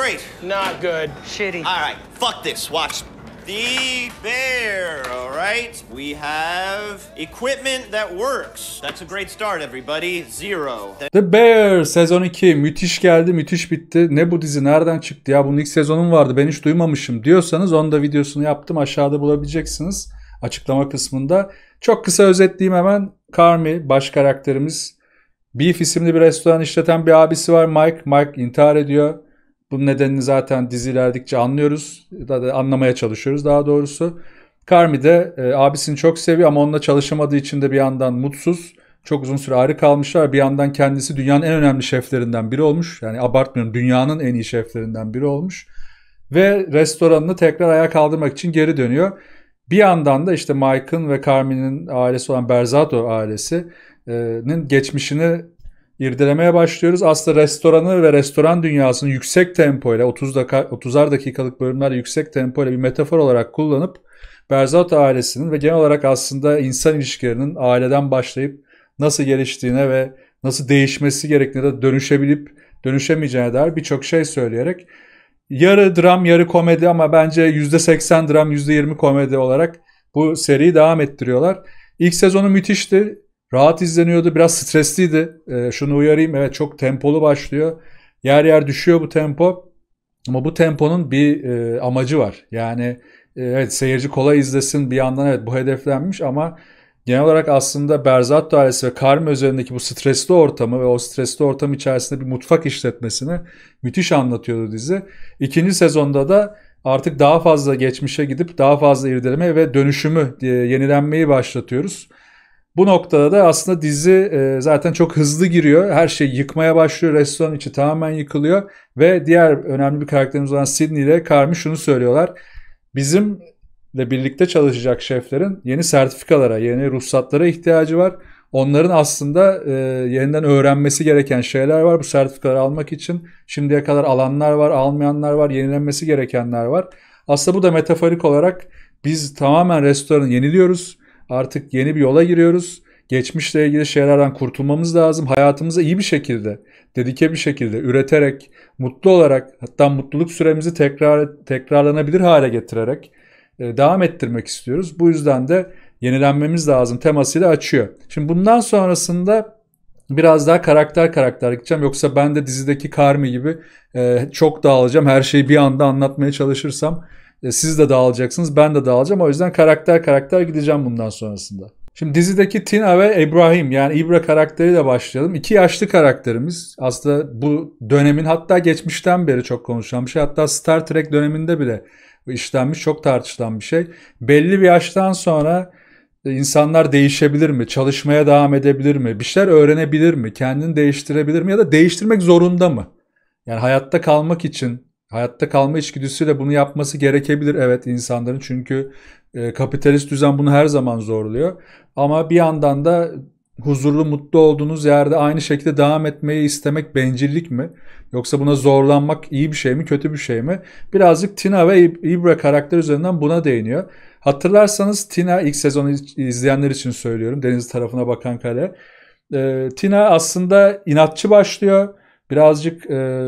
great. Not good. Shitty. All right, fuck this. Watch. The bear, all right? We have equipment that works. That's a great start everybody. Zero. The Bear sezon 2 müthiş geldi, müthiş bitti. Ne bu dizi nereden çıktı ya? Bunun ilk sezonum vardı. Ben hiç duymamışım diyorsanız onda videosunu yaptım. Aşağıda bulabileceksiniz açıklama kısmında. Çok kısa özetleyeyim hemen. Carmi baş karakterimiz Beef isimli bir restoran işleten bir abisi var Mike. Mike intihar ediyor. Bunun nedenini zaten dizilerdikçe anlıyoruz. Da, da anlamaya çalışıyoruz daha doğrusu. Carmi de e, abisini çok seviyor ama onunla çalışamadığı için de bir yandan mutsuz. Çok uzun süre ayrı kalmışlar. Bir yandan kendisi dünyanın en önemli şeflerinden biri olmuş. Yani abartmıyorum dünyanın en iyi şeflerinden biri olmuş. Ve restoranını tekrar ayağa kaldırmak için geri dönüyor. Bir yandan da işte Mike'ın ve Carmi'nin ailesi olan Berzato ailesinin geçmişini irdelemeye başlıyoruz. Aslında restoranı ve restoran dünyasını yüksek tempoyla 30 dakika 30'ar dakikalık bölümler yüksek tempoyla bir metafor olarak kullanıp Berzat ailesinin ve genel olarak aslında insan ilişkilerinin aileden başlayıp nasıl geliştiğine ve nasıl değişmesi gerektiğine de dönüşebilip dönüşemeyeceğine dair birçok şey söyleyerek yarı dram yarı komedi ama bence %80 dram %20 komedi olarak bu seriyi devam ettiriyorlar. İlk sezonu müthişti. Rahat izleniyordu. Biraz stresliydi. E, şunu uyarayım. Evet çok tempolu başlıyor. Yer yer düşüyor bu tempo. Ama bu temponun bir e, amacı var. Yani e, evet seyirci kolay izlesin bir yandan evet bu hedeflenmiş ama genel olarak aslında Berzat ailesi ve Karma üzerindeki bu stresli ortamı ve o stresli ortam içerisinde bir mutfak işletmesini müthiş anlatıyordu dizi. İkinci sezonda da artık daha fazla geçmişe gidip daha fazla irdeleme ve dönüşümü, e, yenilenmeyi başlatıyoruz. Bu noktada da aslında dizi e, zaten çok hızlı giriyor. Her şey yıkmaya başlıyor. Restoran içi tamamen yıkılıyor. Ve diğer önemli bir karakterimiz olan Sydney ile Carmi şunu söylüyorlar. Bizimle birlikte çalışacak şeflerin yeni sertifikalara, yeni ruhsatlara ihtiyacı var. Onların aslında e, yeniden öğrenmesi gereken şeyler var. Bu sertifikaları almak için şimdiye kadar alanlar var, almayanlar var, yenilenmesi gerekenler var. Aslında bu da metaforik olarak biz tamamen restoranı yeniliyoruz Artık yeni bir yola giriyoruz. Geçmişle ilgili şeylerden kurtulmamız lazım. Hayatımıza iyi bir şekilde, dedike bir şekilde üreterek, mutlu olarak, hatta mutluluk süremizi tekrar tekrarlanabilir hale getirerek e, devam ettirmek istiyoruz. Bu yüzden de yenilenmemiz lazım temasıyla açıyor. Şimdi bundan sonrasında biraz daha karakter karakter gideceğim. Yoksa ben de dizideki Karmi gibi e, çok dağılacağım. Her şeyi bir anda anlatmaya çalışırsam e, siz de dağılacaksınız, ben de dağılacağım. O yüzden karakter karakter gideceğim bundan sonrasında. Şimdi dizideki Tina ve İbrahim yani İbra karakteriyle başlayalım. İki yaşlı karakterimiz aslında bu dönemin hatta geçmişten beri çok konuşulan bir şey. Hatta Star Trek döneminde bile işlenmiş çok tartışılan bir şey. Belli bir yaştan sonra e, insanlar değişebilir mi? Çalışmaya devam edebilir mi? Bir şeyler öğrenebilir mi? Kendini değiştirebilir mi? Ya da değiştirmek zorunda mı? Yani hayatta kalmak için Hayatta kalma içgüdüsüyle bunu yapması gerekebilir evet insanların çünkü e, kapitalist düzen bunu her zaman zorluyor. Ama bir yandan da huzurlu mutlu olduğunuz yerde aynı şekilde devam etmeyi istemek bencillik mi? Yoksa buna zorlanmak iyi bir şey mi kötü bir şey mi? Birazcık Tina ve Ibra karakter üzerinden buna değiniyor. Hatırlarsanız Tina ilk sezonu izleyenler için söylüyorum deniz tarafına bakan kale. E, Tina aslında inatçı başlıyor. Birazcık e,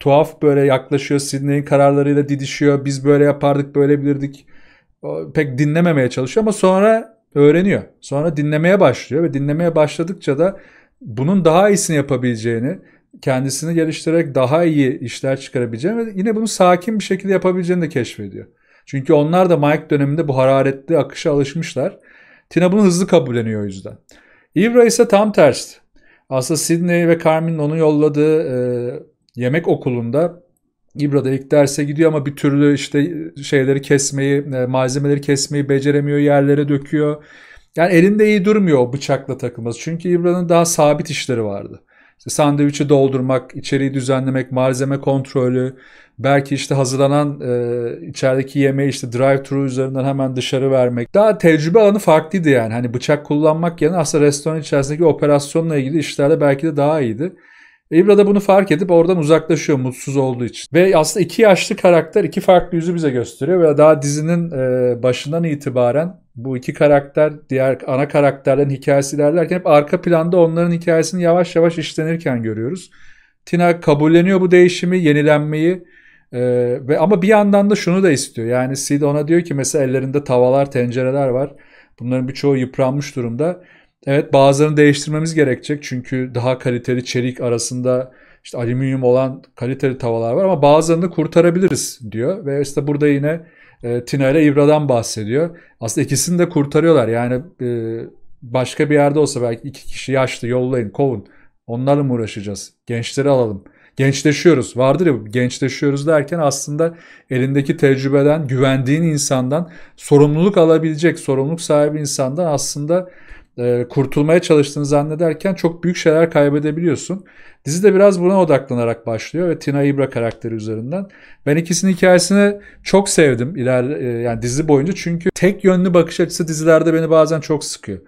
tuhaf böyle yaklaşıyor. Sidney'in kararlarıyla didişiyor. Biz böyle yapardık, böyle bilirdik. Pek dinlememeye çalışıyor ama sonra öğreniyor. Sonra dinlemeye başlıyor ve dinlemeye başladıkça da bunun daha iyisini yapabileceğini, kendisini geliştirerek daha iyi işler çıkarabileceğini ve yine bunu sakin bir şekilde yapabileceğini de keşfediyor. Çünkü onlar da Mike döneminde bu hararetli akışa alışmışlar. Tina bunu hızlı kabulleniyor o yüzden. Ibra ise tam tersi. Aslında Sidney ve Carmen'in onu yolladığı e, yemek okulunda İbra'da ilk derse gidiyor ama bir türlü işte şeyleri kesmeyi, e, malzemeleri kesmeyi beceremiyor, yerlere döküyor. Yani elinde iyi durmuyor bıçakla takılması. Çünkü İbra'nın daha sabit işleri vardı. İşte sandviçi doldurmak, içeriği düzenlemek, malzeme kontrolü, belki işte hazırlanan e, içerideki yemeği işte drive-thru üzerinden hemen dışarı vermek. Daha tecrübe alanı farklıydı yani. Hani bıçak kullanmak yerine aslında restoran içerisindeki operasyonla ilgili işlerde belki de daha iyiydi. Ibra da bunu fark edip oradan uzaklaşıyor mutsuz olduğu için. Ve aslında iki yaşlı karakter iki farklı yüzü bize gösteriyor ve daha dizinin e, başından itibaren bu iki karakter diğer ana karakterlerin hikayesi ilerlerken hep arka planda onların hikayesini yavaş yavaş işlenirken görüyoruz. Tina kabulleniyor bu değişimi, yenilenmeyi. Ee, ve ama bir yandan da şunu da istiyor. Yani Sid ona diyor ki mesela ellerinde tavalar, tencereler var. Bunların birçoğu yıpranmış durumda. Evet bazılarını değiştirmemiz gerekecek çünkü daha kaliteli çelik arasında işte alüminyum olan kaliteli tavalar var ama bazılarını kurtarabiliriz diyor. Ve işte burada yine e, Tina ile İbra'dan bahsediyor. Aslında ikisini de kurtarıyorlar. Yani e, başka bir yerde olsa belki iki kişi yaşlı yollayın, kovun. Onlarla mı uğraşacağız? Gençleri alalım. Gençleşiyoruz. Vardır ya gençleşiyoruz derken aslında elindeki tecrübeden, güvendiğin insandan, sorumluluk alabilecek, sorumluluk sahibi insandan aslında e, kurtulmaya çalıştığını zannederken çok büyük şeyler kaybedebiliyorsun. Dizi de biraz buna odaklanarak başlıyor ve Tina Ibra karakteri üzerinden. Ben ikisinin hikayesini çok sevdim iler e, yani dizi boyunca çünkü tek yönlü bakış açısı dizilerde beni bazen çok sıkıyor.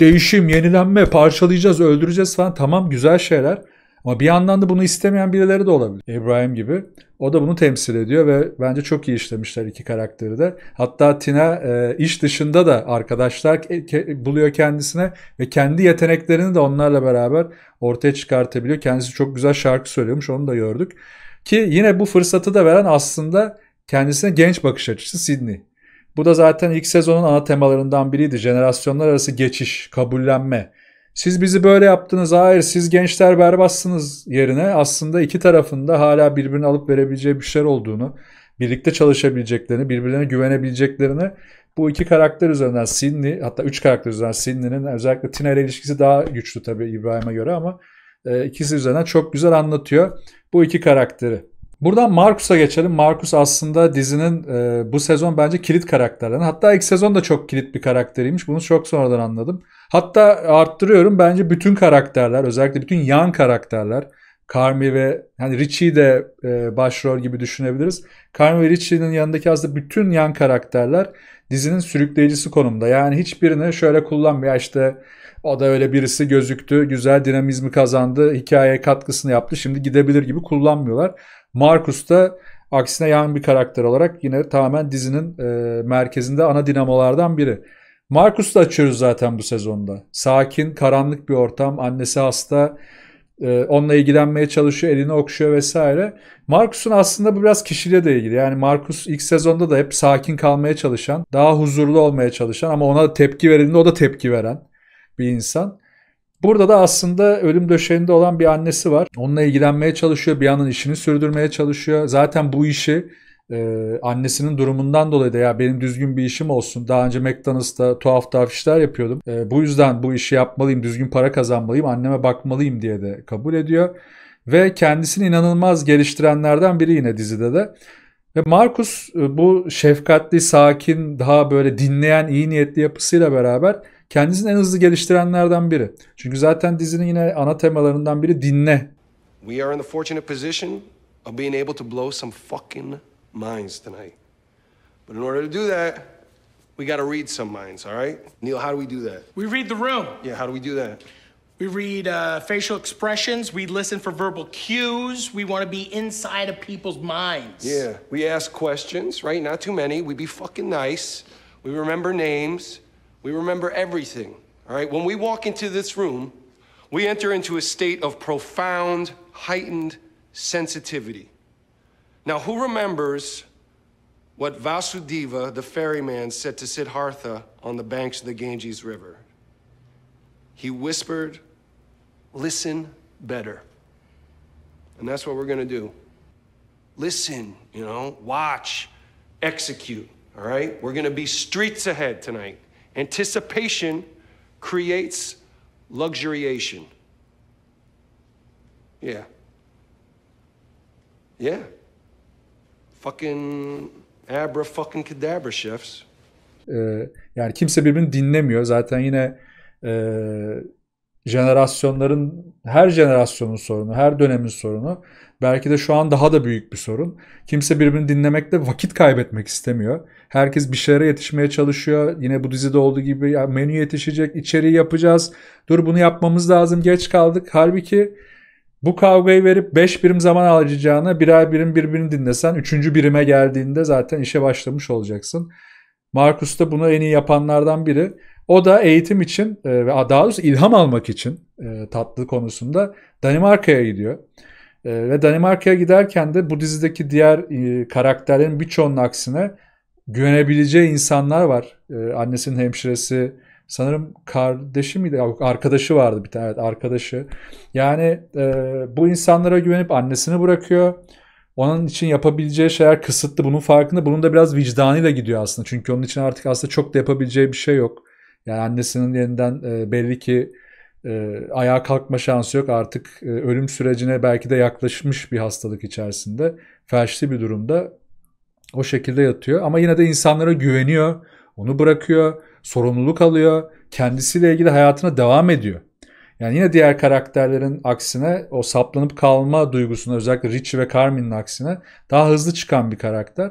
Değişim, yenilenme, parçalayacağız, öldüreceğiz falan tamam güzel şeyler. Ama bir yandan da bunu istemeyen birileri de olabilir. İbrahim gibi. O da bunu temsil ediyor ve bence çok iyi işlemişler iki karakteri de. Hatta Tina e, iş dışında da arkadaşlar ke- buluyor kendisine ve kendi yeteneklerini de onlarla beraber ortaya çıkartabiliyor. Kendisi çok güzel şarkı söylüyormuş onu da gördük. Ki yine bu fırsatı da veren aslında kendisine genç bakış açısı Sydney. Bu da zaten ilk sezonun ana temalarından biriydi. Jenerasyonlar arası geçiş, kabullenme siz bizi böyle yaptınız hayır siz gençler berbatsınız yerine aslında iki tarafında hala birbirini alıp verebileceği bir şeyler olduğunu birlikte çalışabileceklerini, birbirlerine güvenebileceklerini bu iki karakter üzerinden Sinli hatta üç karakter üzerinden Sinli'nin özellikle Tina ile ilişkisi daha güçlü tabii İbrahim'e göre ama e, ikisi üzerinden çok güzel anlatıyor bu iki karakteri. Buradan Markus'a geçelim. Markus aslında dizinin e, bu sezon bence kilit karakterlerinden. Hatta ilk sezon da çok kilit bir karakteriymiş. Bunu çok sonradan anladım. Hatta arttırıyorum bence bütün karakterler özellikle bütün yan karakterler Carmi ve hani Richie de e, başrol gibi düşünebiliriz. Carmi ve Richie'nin yanındaki aslında bütün yan karakterler dizinin sürükleyicisi konumda. Yani hiçbirini şöyle kullanmıyor işte o da öyle birisi gözüktü, güzel dinamizmi kazandı, hikayeye katkısını yaptı, şimdi gidebilir gibi kullanmıyorlar. Markus da aksine yan bir karakter olarak yine tamamen dizinin e, merkezinde ana dinamolardan biri da açıyoruz zaten bu sezonda. Sakin, karanlık bir ortam. Annesi hasta. E, onunla ilgilenmeye çalışıyor. Elini okşuyor vesaire. Marcus'un aslında bu biraz kişiyle de ilgili. Yani Marcus ilk sezonda da hep sakin kalmaya çalışan, daha huzurlu olmaya çalışan ama ona tepki verildiğinde o da tepki veren bir insan. Burada da aslında ölüm döşeğinde olan bir annesi var. Onunla ilgilenmeye çalışıyor. Bir yandan işini sürdürmeye çalışıyor. Zaten bu işi e, annesinin durumundan dolayı da ya benim düzgün bir işim olsun. Daha önce McDonald's'ta tuhaf tuhaf işler yapıyordum. E, bu yüzden bu işi yapmalıyım, düzgün para kazanmalıyım, anneme bakmalıyım diye de kabul ediyor. Ve kendisini inanılmaz geliştirenlerden biri yine dizide de. Ve Markus e, bu şefkatli, sakin, daha böyle dinleyen, iyi niyetli yapısıyla beraber kendisini en hızlı geliştirenlerden biri. Çünkü zaten dizinin yine ana temalarından biri dinle. We are in the fortunate position of being able to blow some fucking minds tonight. But in order to do that, we got to read some minds, all right? Neil, how do we do that? We read the room. Yeah, how do we do that? We read uh, facial expressions. We listen for verbal cues. We want to be inside of people's minds. Yeah. We ask questions, right? Not too many. We be fucking nice. We remember names. We remember everything, all right? When we walk into this room, we enter into a state of profound, heightened sensitivity. Now, who remembers what Vasudeva, the ferryman, said to Siddhartha on the banks of the Ganges River? He whispered, listen better. And that's what we're going to do. Listen, you know, watch, execute, all right? We're going to be streets ahead tonight. Anticipation creates luxuriation. Yeah. Yeah. Fucking abra fucking cadabra chefs. Ee, yani kimse birbirini dinlemiyor. Zaten yine e, jenerasyonların, her jenerasyonun sorunu, her dönemin sorunu. Belki de şu an daha da büyük bir sorun. Kimse birbirini dinlemekte vakit kaybetmek istemiyor. Herkes bir şeylere yetişmeye çalışıyor. Yine bu dizide olduğu gibi ya menü yetişecek, içeriği yapacağız. Dur bunu yapmamız lazım, geç kaldık. Halbuki bu kavgayı verip 5 birim zaman alacağına birer birim birbirini dinlesen 3. birime geldiğinde zaten işe başlamış olacaksın. Markus da bunu en iyi yapanlardan biri. O da eğitim için e, ve daha doğrusu ilham almak için e, tatlı konusunda Danimarka'ya gidiyor. E, ve Danimarka'ya giderken de bu dizideki diğer karakterlerin birçoğunun aksine güvenebileceği insanlar var. Annesinin hemşiresi, sanırım kardeşi miydi? Arkadaşı vardı bir tane. Evet, arkadaşı. Yani e, bu insanlara güvenip annesini bırakıyor. Onun için yapabileceği şeyler kısıtlı. Bunun farkında. Bunun da biraz vicdanıyla gidiyor aslında. Çünkü onun için artık aslında çok da yapabileceği bir şey yok. Yani annesinin yeniden e, belli ki e, ayağa kalkma şansı yok. Artık e, ölüm sürecine belki de yaklaşmış bir hastalık içerisinde. Felçli bir durumda. O şekilde yatıyor. Ama yine de insanlara güveniyor. Onu bırakıyor sorumluluk alıyor. Kendisiyle ilgili hayatına devam ediyor. Yani yine diğer karakterlerin aksine o saplanıp kalma duygusuna özellikle Richie ve Carmen'in aksine daha hızlı çıkan bir karakter.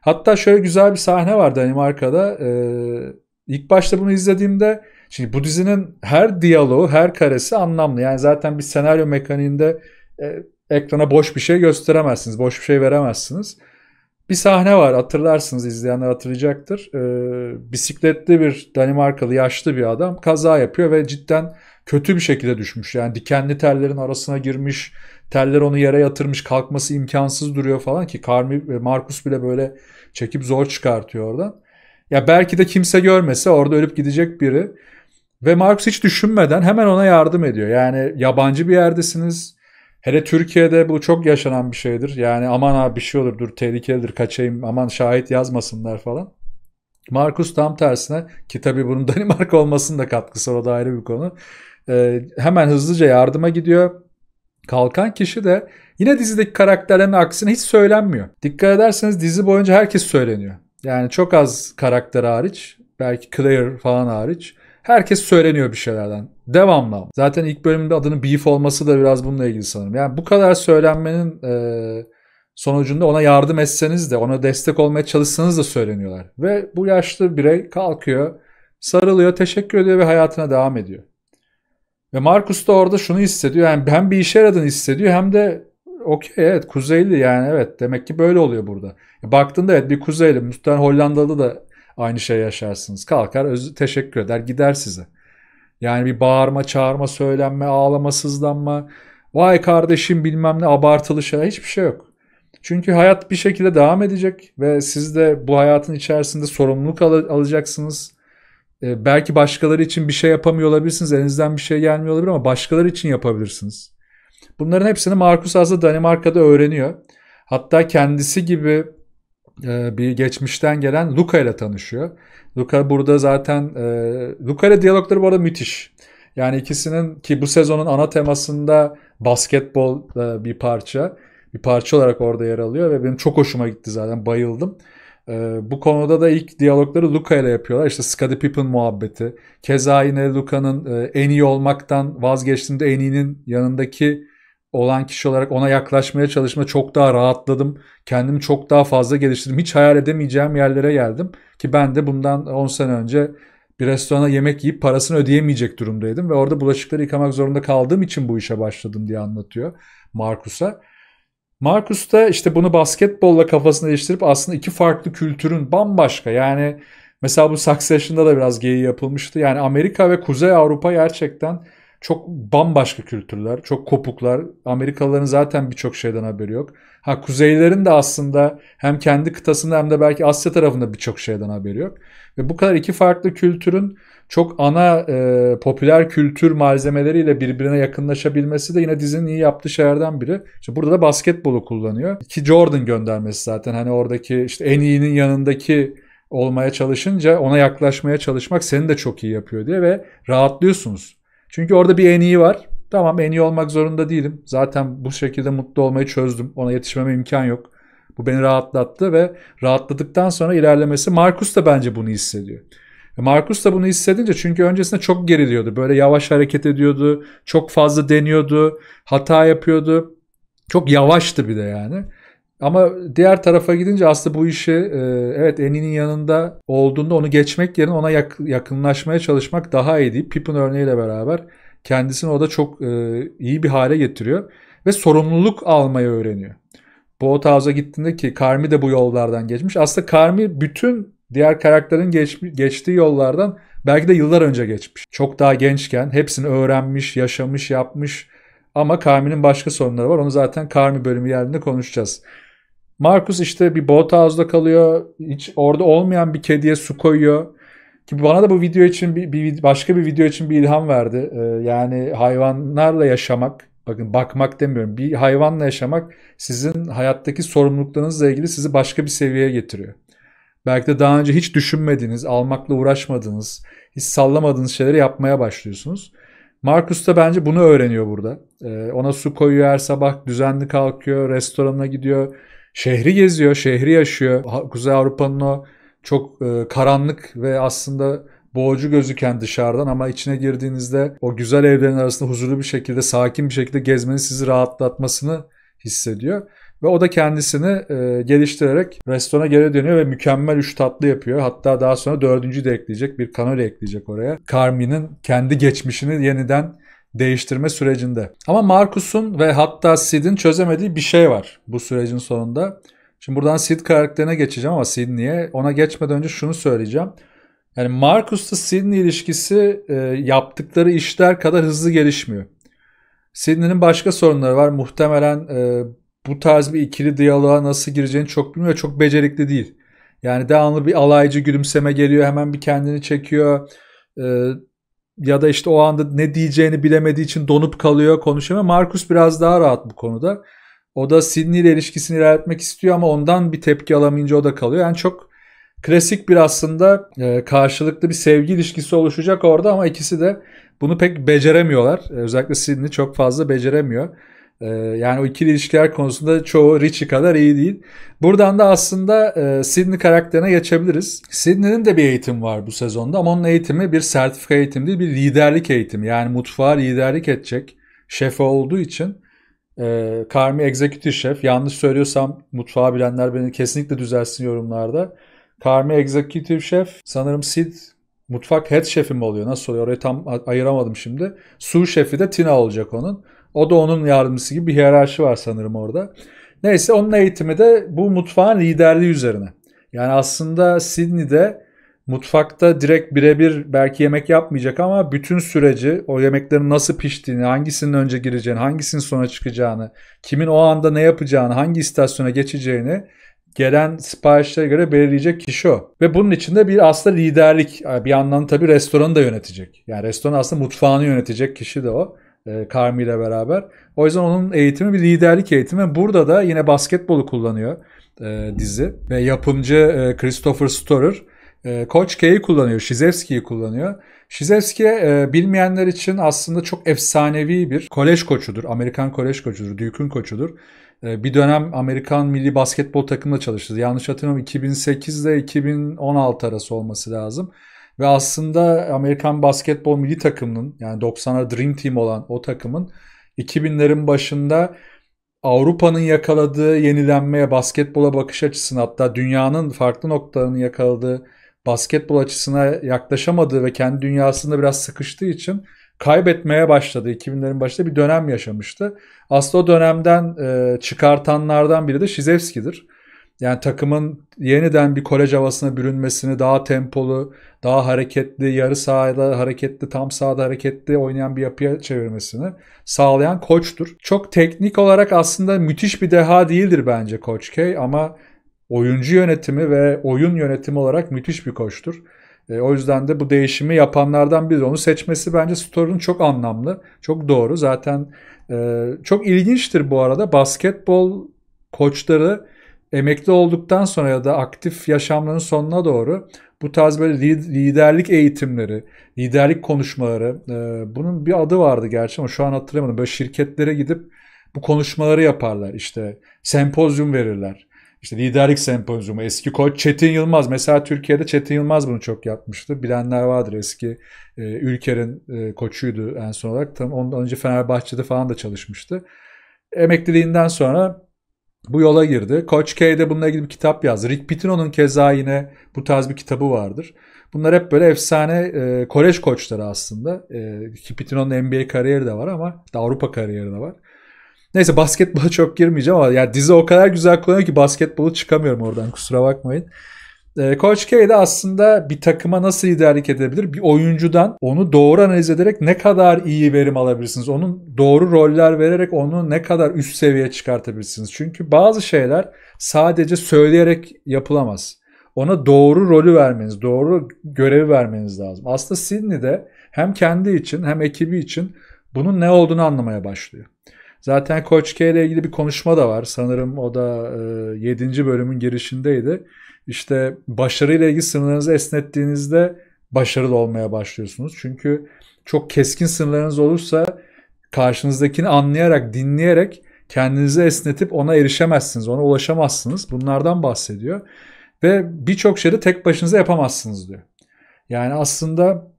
Hatta şöyle güzel bir sahne var Danimarka'da. Ee, ilk başta bunu izlediğimde şimdi bu dizinin her diyaloğu, her karesi anlamlı. Yani zaten bir senaryo mekaniğinde e, ekrana boş bir şey gösteremezsiniz, boş bir şey veremezsiniz. Bir sahne var hatırlarsınız izleyenler hatırlayacaktır. Ee, bisikletli bir Danimarkalı yaşlı bir adam kaza yapıyor ve cidden kötü bir şekilde düşmüş. Yani dikenli tellerin arasına girmiş, teller onu yere yatırmış, kalkması imkansız duruyor falan ki Karmi e, Markus bile böyle çekip zor çıkartıyor oradan. Ya belki de kimse görmese orada ölüp gidecek biri. Ve Markus hiç düşünmeden hemen ona yardım ediyor. Yani yabancı bir yerdesiniz, Hele Türkiye'de bu çok yaşanan bir şeydir. Yani aman abi bir şey olur dur tehlikelidir kaçayım aman şahit yazmasınlar falan. Markus tam tersine ki tabi bunun Danimarka olmasının da katkısı o da ayrı bir konu. Ee, hemen hızlıca yardıma gidiyor. Kalkan kişi de yine dizideki karakterlerin aksine hiç söylenmiyor. Dikkat ederseniz dizi boyunca herkes söyleniyor. Yani çok az karakter hariç belki Claire falan hariç Herkes söyleniyor bir şeylerden. Devamlı. Zaten ilk bölümde adının Beef olması da biraz bununla ilgili sanırım. Yani bu kadar söylenmenin e, sonucunda ona yardım etseniz de ona destek olmaya çalışsanız da söyleniyorlar. Ve bu yaşlı birey kalkıyor, sarılıyor, teşekkür ediyor ve hayatına devam ediyor. Ve Markus da orada şunu hissediyor. Yani hem bir işe yaradığını hissediyor hem de okey evet Kuzeyli yani evet demek ki böyle oluyor burada. Baktığında evet bir Kuzeyli muhtemelen Hollanda'da da aynı şey yaşarsınız. Kalkar öz teşekkür eder gider size. Yani bir bağırma, çağırma, söylenme, ağlama, sızlanma, vay kardeşim bilmem ne abartılı şey hiçbir şey yok. Çünkü hayat bir şekilde devam edecek ve siz de bu hayatın içerisinde sorumluluk al- alacaksınız. Ee, belki başkaları için bir şey yapamıyor olabilirsiniz. Elinizden bir şey gelmiyor olabilir ama başkaları için yapabilirsiniz. Bunların hepsini Markus aslında Danimarka'da öğreniyor. Hatta kendisi gibi e, bir geçmişten gelen Luca ile tanışıyor. Luca burada zaten e, Luca ile diyalogları bu arada müthiş. Yani ikisinin ki bu sezonun ana temasında basketbol e, bir parça. Bir parça olarak orada yer alıyor ve benim çok hoşuma gitti zaten bayıldım. Bu konuda da ilk diyalogları Luca ile yapıyorlar. İşte Scottie Pippen muhabbeti. Keza yine Luca'nın en iyi olmaktan vazgeçtiğinde en iyinin yanındaki olan kişi olarak ona yaklaşmaya çalışma çok daha rahatladım. Kendimi çok daha fazla geliştirdim. Hiç hayal edemeyeceğim yerlere geldim ki ben de bundan 10 sene önce bir restorana yemek yiyip parasını ödeyemeyecek durumdaydım ve orada bulaşıkları yıkamak zorunda kaldığım için bu işe başladım diye anlatıyor Markus'a. Markus da işte bunu basketbolla kafasını değiştirip aslında iki farklı kültürün bambaşka yani mesela bu Succession'da da biraz geyi yapılmıştı. Yani Amerika ve Kuzey Avrupa gerçekten çok bambaşka kültürler, çok kopuklar. Amerikalıların zaten birçok şeyden haberi yok. Ha kuzeylerin de aslında hem kendi kıtasında hem de belki Asya tarafında birçok şeyden haberi yok. Ve bu kadar iki farklı kültürün çok ana e, popüler kültür malzemeleriyle birbirine yakınlaşabilmesi de yine dizinin iyi yaptığı şeylerden biri. İşte burada da basketbolu kullanıyor. Ki Jordan göndermesi zaten hani oradaki işte en iyinin yanındaki olmaya çalışınca ona yaklaşmaya çalışmak seni de çok iyi yapıyor diye ve rahatlıyorsunuz. Çünkü orada bir en iyi var. Tamam en iyi olmak zorunda değilim. Zaten bu şekilde mutlu olmayı çözdüm. Ona yetişmeme imkan yok. Bu beni rahatlattı ve rahatladıktan sonra ilerlemesi Markus da bence bunu hissediyor. E, Markus da bunu hissedince çünkü öncesinde çok geriliyordu. Böyle yavaş hareket ediyordu. Çok fazla deniyordu. Hata yapıyordu. Çok yavaştı bir de yani. Ama diğer tarafa gidince aslında bu işi e, evet Eni'nin yanında olduğunda onu geçmek yerine ona yak, yakınlaşmaya çalışmak daha iyi deyip Pippin örneğiyle beraber kendisini orada çok e, iyi bir hale getiriyor ve sorumluluk almayı öğreniyor. Boataz'a gittiğinde ki Karmi de bu yollardan geçmiş. Aslında Karmi bütün diğer karakterin geç, geçtiği yollardan belki de yıllar önce geçmiş. Çok daha gençken hepsini öğrenmiş, yaşamış, yapmış. Ama Karmi'nin başka sorunları var. Onu zaten Karmi bölümü yerinde konuşacağız. Markus işte bir boat house'da kalıyor. Hiç orada olmayan bir kediye su koyuyor. Ki bana da bu video için bir, bir başka bir video için bir ilham verdi. Ee, yani hayvanlarla yaşamak, bakın bakmak demiyorum. Bir hayvanla yaşamak sizin hayattaki sorumluluklarınızla ilgili sizi başka bir seviyeye getiriyor. Belki de daha önce hiç düşünmediğiniz, almakla uğraşmadığınız, hiç sallamadığınız şeyleri yapmaya başlıyorsunuz. Marcus da bence bunu öğreniyor burada. Ee, ona su koyuyor her sabah, düzenli kalkıyor, restorana gidiyor şehri geziyor, şehri yaşıyor. Kuzey Avrupa'nın o çok e, karanlık ve aslında boğucu gözüken dışarıdan ama içine girdiğinizde o güzel evlerin arasında huzurlu bir şekilde, sakin bir şekilde gezmenin sizi rahatlatmasını hissediyor. Ve o da kendisini e, geliştirerek restorana geri dönüyor ve mükemmel üç tatlı yapıyor. Hatta daha sonra dördüncü de ekleyecek, bir kanoli ekleyecek oraya. Carmi'nin kendi geçmişini yeniden değiştirme sürecinde. Ama Marcus'un ve hatta Sid'in çözemediği bir şey var bu sürecin sonunda. Şimdi buradan Sid karakterine geçeceğim ama Sid niye? Ona geçmeden önce şunu söyleyeceğim. Yani Marcus'la Sidney ilişkisi e, yaptıkları işler kadar hızlı gelişmiyor. Sidney'nin başka sorunları var. Muhtemelen e, bu tarz bir ikili diyaloğa nasıl gireceğini çok bilmiyor. Çok becerikli değil. Yani devamlı bir alaycı gülümseme geliyor. Hemen bir kendini çekiyor. E, ya da işte o anda ne diyeceğini bilemediği için donup kalıyor konuşamıyor. Marcus biraz daha rahat bu konuda. O da Sidney ile ilişkisini ilerletmek istiyor ama ondan bir tepki alamayınca o da kalıyor. Yani çok klasik bir aslında e, karşılıklı bir sevgi ilişkisi oluşacak orada ama ikisi de bunu pek beceremiyorlar. E, özellikle Sidney çok fazla beceremiyor. Ee, yani o ikili ilişkiler konusunda çoğu Richie kadar iyi değil. Buradan da aslında e, Sidney karakterine geçebiliriz. Sidney'nin de bir eğitim var bu sezonda ama onun eğitimi bir sertifika eğitim değil bir liderlik eğitimi. Yani mutfağa liderlik edecek şefi olduğu için e, Carmi Executive Chef yanlış söylüyorsam mutfağı bilenler beni kesinlikle düzelsin yorumlarda. Carmi Executive Chef sanırım Sid mutfak head şefi mi oluyor? Nasıl oluyor? Orayı tam ayıramadım şimdi. Su şefi de Tina olacak onun. O da onun yardımcısı gibi bir hiyerarşi var sanırım orada. Neyse onun eğitimi de bu mutfağın liderliği üzerine. Yani aslında Sydney'de mutfakta direkt birebir belki yemek yapmayacak ama bütün süreci o yemeklerin nasıl piştiğini, hangisinin önce gireceğini, hangisinin sona çıkacağını, kimin o anda ne yapacağını, hangi istasyona geçeceğini gelen siparişlere göre belirleyecek kişi o. Ve bunun içinde bir aslında liderlik. Bir yandan tabii restoranı da yönetecek. Yani restoran aslında mutfağını yönetecek kişi de o. E, Karmi ile beraber. O yüzden onun eğitimi bir liderlik eğitimi. Burada da yine basketbolu kullanıyor e, dizi. Ve yapımcı e, Christopher Storer e, Koç K'yi kullanıyor, Şizevski'yi kullanıyor. Shizevski e, bilmeyenler için aslında çok efsanevi bir kolej koçudur. Amerikan kolej koçudur, Duke'un koçudur. E, bir dönem Amerikan milli basketbol takımında çalıştı. Yanlış hatırlamıyorum 2008 ile 2016 arası olması lazım. Ve aslında Amerikan basketbol milli takımının yani 90'lar Dream Team olan o takımın 2000'lerin başında Avrupa'nın yakaladığı yenilenmeye, basketbola bakış açısına hatta dünyanın farklı noktalarını yakaladığı basketbol açısına yaklaşamadığı ve kendi dünyasında biraz sıkıştığı için kaybetmeye başladı. 2000'lerin başında bir dönem yaşamıştı. Aslında o dönemden e, çıkartanlardan biri de Şizevski'dir. Yani takımın yeniden bir kolej havasına bürünmesini daha tempolu, daha hareketli, yarı sahada hareketli, tam sahada hareketli oynayan bir yapıya çevirmesini sağlayan koçtur. Çok teknik olarak aslında müthiş bir deha değildir bence Koç K ama oyuncu yönetimi ve oyun yönetimi olarak müthiş bir koçtur. E, o yüzden de bu değişimi yapanlardan biri. Onu seçmesi bence Storr'un çok anlamlı, çok doğru. Zaten e, çok ilginçtir bu arada basketbol koçları emekli olduktan sonra ya da aktif yaşamlarının sonuna doğru bu tarz böyle liderlik eğitimleri, liderlik konuşmaları, e, bunun bir adı vardı gerçi ama şu an hatırlamadım. Böyle şirketlere gidip bu konuşmaları yaparlar işte sempozyum verirler. İşte liderlik sempozyumu eski koç Çetin Yılmaz mesela Türkiye'de Çetin Yılmaz bunu çok yapmıştı. Bilenler vardır eski e, ülkenin e, koçuydu en son olarak. Tam ondan önce Fenerbahçe'de falan da çalışmıştı. Emekliliğinden sonra bu yola girdi. Coach K de bununla ilgili bir kitap yazdı. Rick Pitino'nun keza yine bu tarz bir kitabı vardır. Bunlar hep böyle efsane e, kolej koçları aslında. E, Pitino'nun NBA kariyeri de var ama da Avrupa kariyeri de var. Neyse basketbola çok girmeyeceğim ama yani dizi o kadar güzel kullanıyor ki basketbolu çıkamıyorum oradan kusura bakmayın. E, Coach K de aslında bir takıma nasıl liderlik edebilir? Bir oyuncudan onu doğru analiz ederek ne kadar iyi verim alabilirsiniz? Onun doğru roller vererek onu ne kadar üst seviyeye çıkartabilirsiniz? Çünkü bazı şeyler sadece söyleyerek yapılamaz. Ona doğru rolü vermeniz, doğru görevi vermeniz lazım. Aslında Sidney de hem kendi için hem ekibi için bunun ne olduğunu anlamaya başlıyor. Zaten Koç K ile ilgili bir konuşma da var. Sanırım o da e, 7. bölümün girişindeydi işte başarıyla ilgili sınırlarınızı esnettiğinizde başarılı olmaya başlıyorsunuz. Çünkü çok keskin sınırlarınız olursa karşınızdakini anlayarak, dinleyerek kendinizi esnetip ona erişemezsiniz, ona ulaşamazsınız. Bunlardan bahsediyor. Ve birçok şeyi tek başınıza yapamazsınız diyor. Yani aslında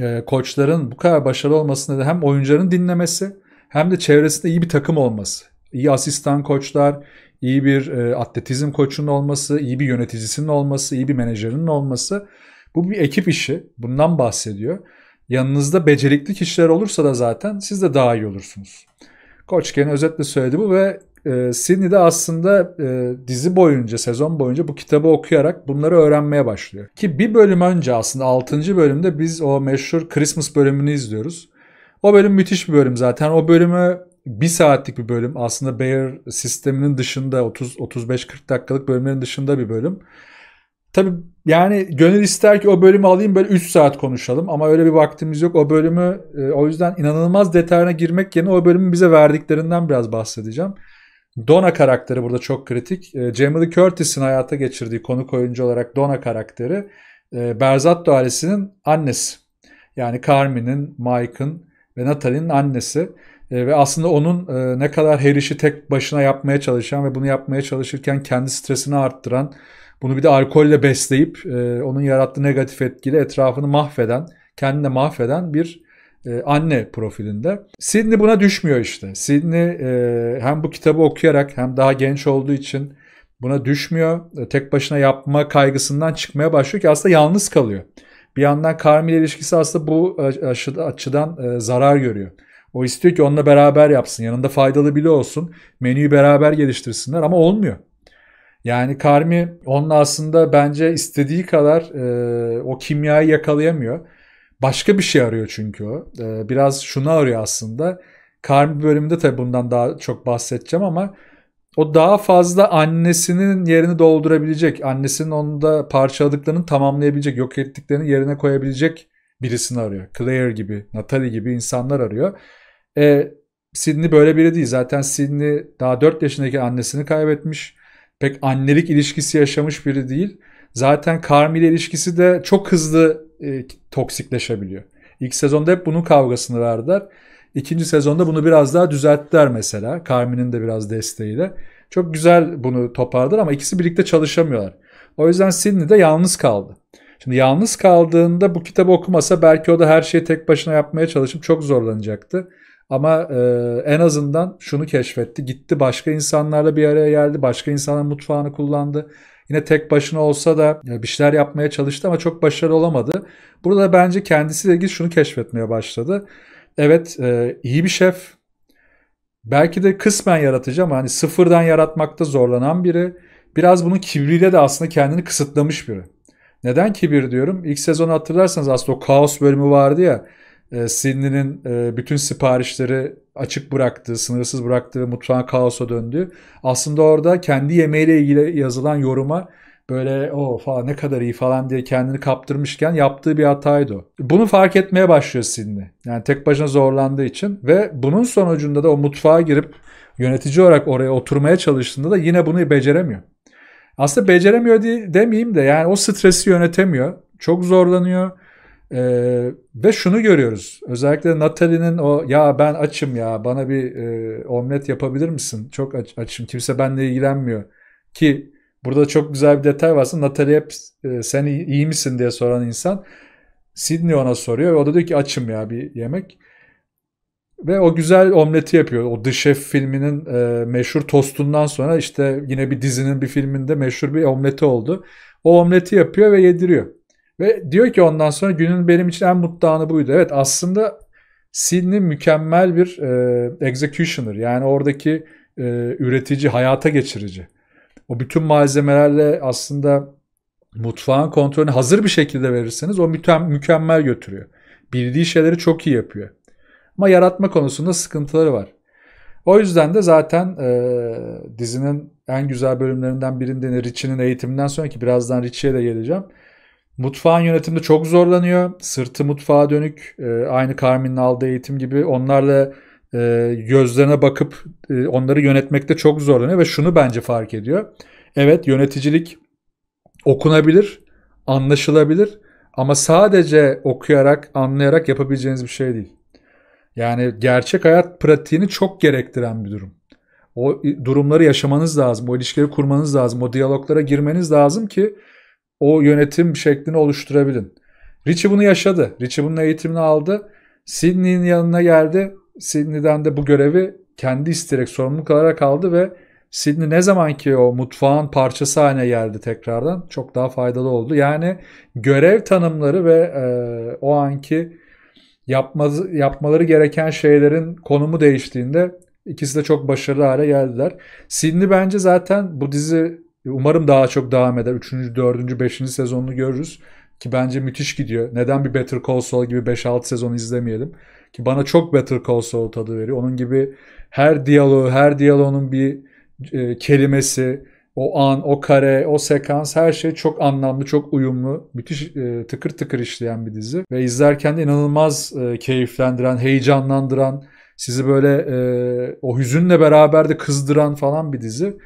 e, koçların bu kadar başarılı olmasında da hem oyuncuların dinlemesi hem de çevresinde iyi bir takım olması. İyi asistan koçlar, iyi bir e, atletizm koçunun olması, iyi bir yöneticisinin olması, iyi bir menajerinin olması bu bir ekip işi. Bundan bahsediyor. Yanınızda becerikli kişiler olursa da zaten siz de daha iyi olursunuz. Koçken özetle söyledi bu ve e, Sidney de aslında e, dizi boyunca, sezon boyunca bu kitabı okuyarak bunları öğrenmeye başlıyor. Ki bir bölüm önce aslında 6. bölümde biz o meşhur Christmas bölümünü izliyoruz. O bölüm müthiş bir bölüm zaten. O bölümü bir saatlik bir bölüm. Aslında Bayer sisteminin dışında 30-35-40 dakikalık bölümlerin dışında bir bölüm. Tabi yani gönül ister ki o bölümü alayım böyle 3 saat konuşalım ama öyle bir vaktimiz yok. O bölümü e, o yüzden inanılmaz detayına girmek yerine o bölümün bize verdiklerinden biraz bahsedeceğim. Donna karakteri burada çok kritik. E, Jamie Lee Curtis'in hayata geçirdiği konuk oyuncu olarak Donna karakteri e, Berzat ailesinin annesi. Yani Carmen'in, Mike'ın ve Natalie'nin annesi. Ee, ve aslında onun e, ne kadar her işi tek başına yapmaya çalışan ve bunu yapmaya çalışırken kendi stresini arttıran, bunu bir de alkolle besleyip e, onun yarattığı negatif etkili etrafını mahveden, kendini de mahveden bir e, anne profilinde. Sidney buna düşmüyor işte. Sidney hem bu kitabı okuyarak hem daha genç olduğu için buna düşmüyor. tek başına yapma kaygısından çıkmaya başlıyor ki aslında yalnız kalıyor. Bir yandan Carmel ilişkisi aslında bu açıdan zarar görüyor. O istiyor ki onunla beraber yapsın. Yanında faydalı bile olsun. Menüyü beraber geliştirsinler ama olmuyor. Yani Karmi onun aslında bence istediği kadar e, o kimyayı yakalayamıyor. Başka bir şey arıyor çünkü o. E, biraz şunu arıyor aslında. Karmi bölümünde tabii bundan daha çok bahsedeceğim ama o daha fazla annesinin yerini doldurabilecek, annesinin onu da parçaladıklarını tamamlayabilecek, yok ettiklerini yerine koyabilecek birisini arıyor. Claire gibi, Natalie gibi insanlar arıyor. E, Sidney böyle biri değil. Zaten Sidney daha 4 yaşındaki annesini kaybetmiş. Pek annelik ilişkisi yaşamış biri değil. Zaten Carmi ile ilişkisi de çok hızlı e, toksikleşebiliyor. İlk sezonda hep bunun kavgasını verdiler. İkinci sezonda bunu biraz daha düzelttiler mesela. Carmi'nin de biraz desteğiyle. Çok güzel bunu topardılar ama ikisi birlikte çalışamıyorlar. O yüzden Sidney de yalnız kaldı. Şimdi yalnız kaldığında bu kitabı okumasa belki o da her şeyi tek başına yapmaya çalışıp çok zorlanacaktı. Ama e, en azından şunu keşfetti. Gitti başka insanlarla bir araya geldi. Başka insanların mutfağını kullandı. Yine tek başına olsa da e, bir şeyler yapmaya çalıştı ama çok başarılı olamadı. Burada bence kendisi de ilgili şunu keşfetmeye başladı. Evet e, iyi bir şef. Belki de kısmen yaratıcı ama hani sıfırdan yaratmakta zorlanan biri. Biraz bunun kibriyle de aslında kendini kısıtlamış biri. Neden kibir diyorum? İlk sezonu hatırlarsanız aslında o kaos bölümü vardı ya ee, e, Sydney'nin bütün siparişleri açık bıraktığı, sınırsız bıraktığı ve mutfağın kaosa döndüğü. Aslında orada kendi yemeğiyle ilgili yazılan yoruma böyle o oh, falan ne kadar iyi falan diye kendini kaptırmışken yaptığı bir hataydı Bunu fark etmeye başlıyor Sydney. Yani tek başına zorlandığı için ve bunun sonucunda da o mutfağa girip yönetici olarak oraya oturmaya çalıştığında da yine bunu beceremiyor. Aslında beceremiyor diye demeyeyim de yani o stresi yönetemiyor. Çok zorlanıyor e, ve şunu görüyoruz. Özellikle Natalie'nin o ya ben açım ya bana bir e, omlet yapabilir misin? Çok aç, açım. Kimse benle ilgilenmiyor. Ki burada çok güzel bir detay var. Natalie hep e, sen iyi, iyi misin diye soran insan. Sydney ona soruyor ve o da diyor ki açım ya bir yemek. Ve o güzel omleti yapıyor. O The Chef filminin e, meşhur tostundan sonra işte yine bir dizinin bir filminde meşhur bir omleti oldu. O omleti yapıyor ve yediriyor. Ve diyor ki ondan sonra günün benim için en mutlu anı buydu. Evet aslında Sidney mükemmel bir e, executioner. Yani oradaki e, üretici, hayata geçirici. O bütün malzemelerle aslında mutfağın kontrolünü hazır bir şekilde verirseniz o mükemmel götürüyor. Bildiği şeyleri çok iyi yapıyor. Ama yaratma konusunda sıkıntıları var. O yüzden de zaten e, dizinin en güzel bölümlerinden birinde Richie'nin eğitiminden sonra ki birazdan Richie'ye de geleceğim Mutfağın yönetimde çok zorlanıyor. Sırtı mutfağa dönük. E, aynı Carmen'in aldığı eğitim gibi. Onlarla e, gözlerine bakıp e, onları yönetmekte çok zorlanıyor ve şunu bence fark ediyor. Evet yöneticilik okunabilir, anlaşılabilir ama sadece okuyarak, anlayarak yapabileceğiniz bir şey değil. Yani gerçek hayat pratiğini çok gerektiren bir durum. O durumları yaşamanız lazım, o ilişkileri kurmanız lazım, o diyaloglara girmeniz lazım ki o yönetim şeklini oluşturabilin. Richie bunu yaşadı. Richie bunun eğitimini aldı. Sidney'in yanına geldi. Sidney'den de bu görevi kendi isteyerek sorumluluk alarak aldı ve Sidney ne zaman ki o mutfağın parçası haline geldi tekrardan çok daha faydalı oldu. Yani görev tanımları ve e, o anki yapmaz, yapmaları gereken şeylerin konumu değiştiğinde ikisi de çok başarılı hale geldiler. Sidney bence zaten bu dizi Umarım daha çok devam eder. Üçüncü, dördüncü, beşinci sezonunu görürüz. Ki bence müthiş gidiyor. Neden bir Better Call Saul gibi 5-6 sezon izlemeyelim? Ki bana çok Better Call Saul tadı veriyor. Onun gibi her diyaloğu, her diyaloğunun bir e, kelimesi, o an, o kare, o sekans her şey çok anlamlı, çok uyumlu. Müthiş e, tıkır tıkır işleyen bir dizi. Ve izlerken de inanılmaz e, keyiflendiren, heyecanlandıran, sizi böyle e, o hüzünle beraber de kızdıran falan bir dizi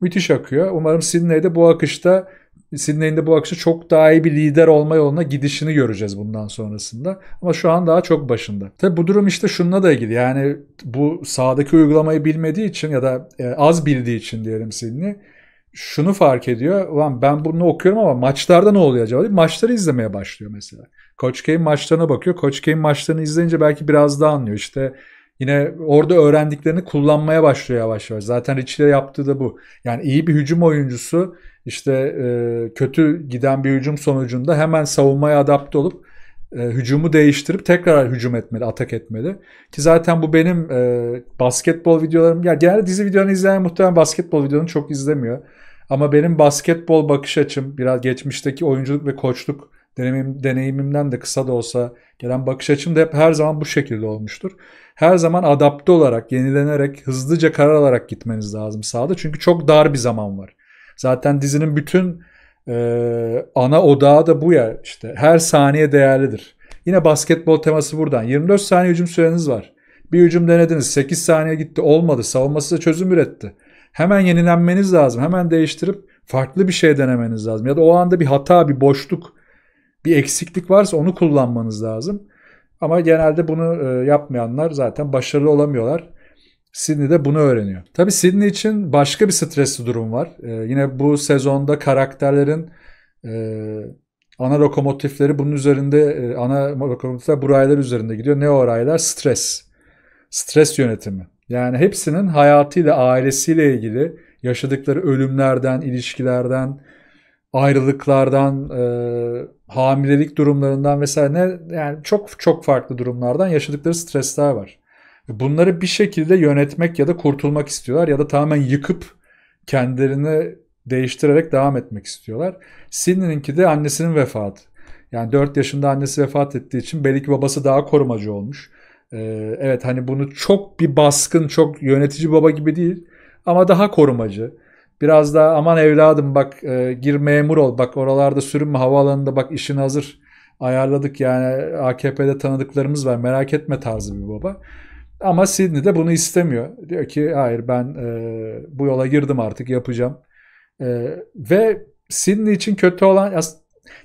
müthiş akıyor. Umarım Sydney'de bu akışta Sidney'in de bu akışı çok daha iyi bir lider olma yoluna gidişini göreceğiz bundan sonrasında. Ama şu an daha çok başında. Tabi bu durum işte şununla da ilgili. Yani bu sahadaki uygulamayı bilmediği için ya da e, az bildiği için diyelim Sidney. şunu fark ediyor. Ulan ben bunu okuyorum ama maçlarda ne oluyor acaba? maçları izlemeye başlıyor mesela. Coach K'in maçlarına bakıyor. Coach K'in maçlarını izleyince belki biraz daha anlıyor. İşte Yine orada öğrendiklerini kullanmaya başlıyor yavaş yavaş. Zaten Richie yaptığı da bu. Yani iyi bir hücum oyuncusu işte e, kötü giden bir hücum sonucunda hemen savunmaya adapte olup e, hücumu değiştirip tekrar hücum etmeli, atak etmeli. Ki zaten bu benim e, basketbol videolarım. Yani genelde dizi videolarını izleyen muhtemelen basketbol videolarını çok izlemiyor. Ama benim basketbol bakış açım biraz geçmişteki oyunculuk ve koçluk deneyimim, deneyimimden de kısa da olsa gelen bakış açım da hep her zaman bu şekilde olmuştur her zaman adapte olarak, yenilenerek, hızlıca karar alarak gitmeniz lazım sahada. Çünkü çok dar bir zaman var. Zaten dizinin bütün e, ana odağı da bu ya işte. Her saniye değerlidir. Yine basketbol teması buradan. 24 saniye hücum süreniz var. Bir hücum denediniz. 8 saniye gitti. Olmadı. Savunması da çözüm üretti. Hemen yenilenmeniz lazım. Hemen değiştirip farklı bir şey denemeniz lazım. Ya da o anda bir hata, bir boşluk, bir eksiklik varsa onu kullanmanız lazım. Ama genelde bunu e, yapmayanlar zaten başarılı olamıyorlar. Sydney de bunu öğreniyor. Tabi Sydney için başka bir stresli durum var. Ee, yine bu sezonda karakterlerin e, ana lokomotifleri bunun üzerinde, e, ana lokomotifler bu raylar üzerinde gidiyor. Ne o raylar? Stres. Stres yönetimi. Yani hepsinin hayatıyla, ailesiyle ilgili yaşadıkları ölümlerden, ilişkilerden, ayrılıklardan, e, hamilelik durumlarından vesaire ne yani çok çok farklı durumlardan yaşadıkları stresler var. Bunları bir şekilde yönetmek ya da kurtulmak istiyorlar ya da tamamen yıkıp kendilerini değiştirerek devam etmek istiyorlar. Sidney'ninki de annesinin vefatı. Yani 4 yaşında annesi vefat ettiği için belki babası daha korumacı olmuş. Ee, evet hani bunu çok bir baskın, çok yönetici baba gibi değil ama daha korumacı Biraz daha aman evladım bak e, gir memur ol bak oralarda sürünme havaalanında bak işin hazır ayarladık yani AKP'de tanıdıklarımız var merak etme tarzı bir baba. Ama Sidney de bunu istemiyor. Diyor ki hayır ben e, bu yola girdim artık yapacağım. E, ve Sidney için kötü olan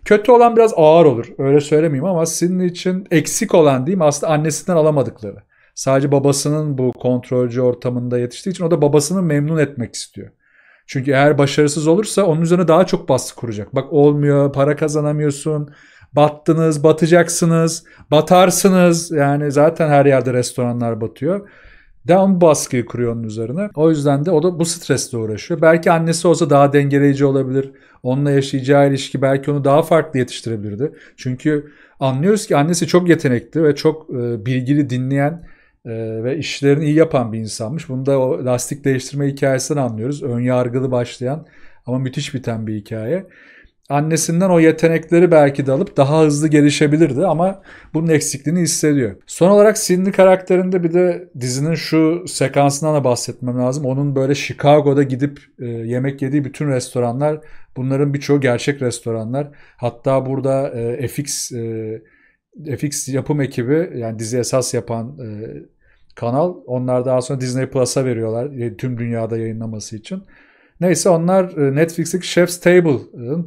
kötü olan biraz ağır olur. Öyle söylemeyeyim ama Sidney için eksik olan diyeyim aslında annesinden alamadıkları. Sadece babasının bu kontrolcü ortamında yetiştiği için o da babasını memnun etmek istiyor. Çünkü eğer başarısız olursa onun üzerine daha çok baskı kuracak. Bak olmuyor, para kazanamıyorsun, battınız, batacaksınız, batarsınız. Yani zaten her yerde restoranlar batıyor. Devam baskıyı kuruyor onun üzerine. O yüzden de o da bu stresle uğraşıyor. Belki annesi olsa daha dengeleyici olabilir. Onunla yaşayacağı ilişki belki onu daha farklı yetiştirebilirdi. Çünkü anlıyoruz ki annesi çok yetenekli ve çok e, bilgili dinleyen e, ve işlerini iyi yapan bir insanmış. Bunu da o lastik değiştirme hikayesinden anlıyoruz. Ön yargılı başlayan ama müthiş biten bir hikaye. Annesinden o yetenekleri belki de alıp daha hızlı gelişebilirdi ama bunun eksikliğini hissediyor. Son olarak Cindy karakterinde bir de dizinin şu sekansından da bahsetmem lazım. Onun böyle Chicago'da gidip e, yemek yediği bütün restoranlar bunların birçoğu gerçek restoranlar. Hatta burada e, FX e, FX yapım ekibi yani dizi esas yapan e, kanal. Onlar daha sonra Disney Plus'a veriyorlar e, tüm dünyada yayınlaması için. Neyse onlar e, Netflix'teki Chef's Table'ın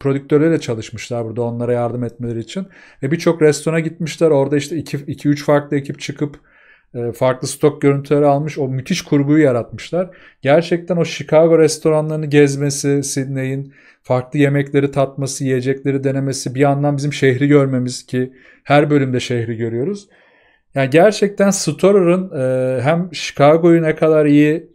prodüktörleriyle çalışmışlar burada onlara yardım etmeleri için. Ve birçok restorana gitmişler. Orada işte 2-3 farklı ekip çıkıp e, farklı stok görüntüleri almış. O müthiş kurguyu yaratmışlar. Gerçekten o Chicago restoranlarını gezmesi, Sydney'in farklı yemekleri tatması, yiyecekleri denemesi, bir yandan bizim şehri görmemiz ki her bölümde şehri görüyoruz. Yani gerçekten Storer'ın e, hem Chicago'yu ne kadar iyi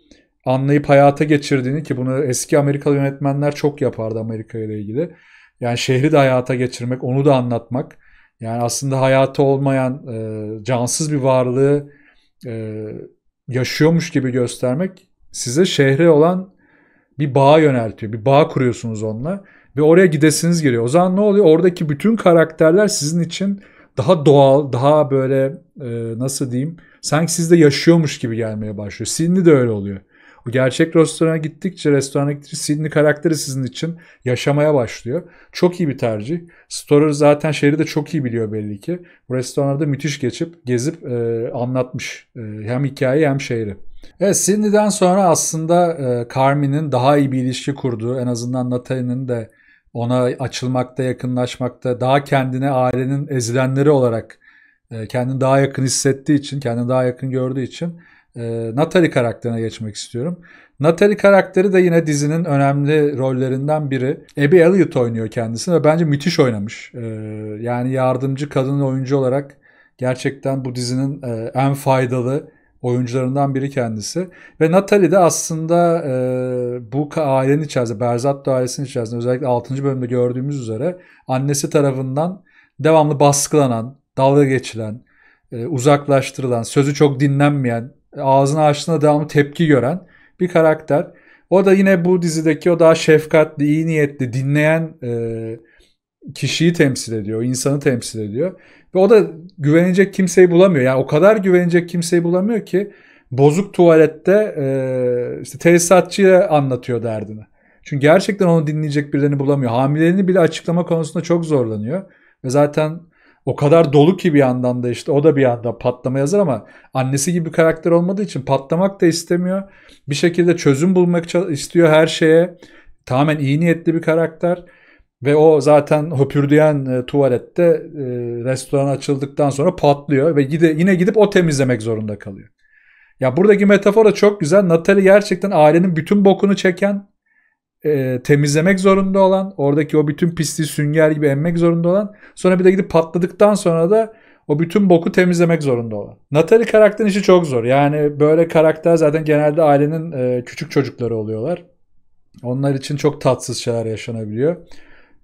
anlayıp hayata geçirdiğini ki bunu eski Amerikalı yönetmenler çok yapardı Amerika ile ilgili. Yani şehri de hayata geçirmek, onu da anlatmak. Yani aslında hayatı olmayan e, cansız bir varlığı e, yaşıyormuş gibi göstermek size şehre olan bir bağ yöneltiyor. Bir bağ kuruyorsunuz onunla ve oraya gidesiniz geliyor. O zaman ne oluyor? Oradaki bütün karakterler sizin için daha doğal, daha böyle e, nasıl diyeyim sanki sizde yaşıyormuş gibi gelmeye başlıyor. Sydney de öyle oluyor. Bu gerçek restorana gittikçe restorana gittikçe Sydney karakteri sizin için yaşamaya başlıyor. Çok iyi bir tercih. Storer zaten şehri de çok iyi biliyor belli ki. Bu restoranlarda müthiş geçip gezip e, anlatmış e, hem hikayeyi hem şehri. Evet Sydney'den sonra aslında e, Carmen'in daha iyi bir ilişki kurduğu en azından Natalie'nin de ona açılmakta, yakınlaşmakta, daha kendine ailenin ezilenleri olarak e, kendini daha yakın hissettiği için, kendini daha yakın gördüğü için e, Natalie karakterine geçmek istiyorum. Natalie karakteri de yine dizinin önemli rollerinden biri. Abby Elliot oynuyor kendisini ve bence müthiş oynamış. E, yani yardımcı kadın oyuncu olarak gerçekten bu dizinin en faydalı oyuncularından biri kendisi. Ve Natalie de aslında e, bu ailenin içerisinde, Berzat da ailesinin içerisinde özellikle 6. bölümde gördüğümüz üzere annesi tarafından devamlı baskılanan, dalga geçilen, e, uzaklaştırılan, sözü çok dinlenmeyen, ağzını açtığında devamlı tepki gören bir karakter. O da yine bu dizideki o daha şefkatli, iyi niyetli, dinleyen e, kişiyi temsil ediyor, insanı temsil ediyor. Ve o da güvenecek kimseyi bulamıyor. Yani o kadar güvenecek kimseyi bulamıyor ki bozuk tuvalette e, işte tesisatçıya anlatıyor derdini. Çünkü gerçekten onu dinleyecek birilerini bulamıyor. Hamileliğini bile açıklama konusunda çok zorlanıyor. Ve zaten o kadar dolu ki bir yandan da işte o da bir anda patlama yazar ama annesi gibi bir karakter olmadığı için patlamak da istemiyor. Bir şekilde çözüm bulmak istiyor her şeye. Tamamen iyi niyetli bir karakter. Ve o zaten höpürdüyen e, tuvalette e, restoran açıldıktan sonra patlıyor ve gide, yine gidip o temizlemek zorunda kalıyor. Ya buradaki metafora çok güzel. Natalie gerçekten ailenin bütün bokunu çeken, e, temizlemek zorunda olan, oradaki o bütün pisliği sünger gibi emmek zorunda olan, sonra bir de gidip patladıktan sonra da o bütün boku temizlemek zorunda olan. Natalie karakterin işi çok zor. Yani böyle karakter zaten genelde ailenin e, küçük çocukları oluyorlar. Onlar için çok tatsız şeyler yaşanabiliyor.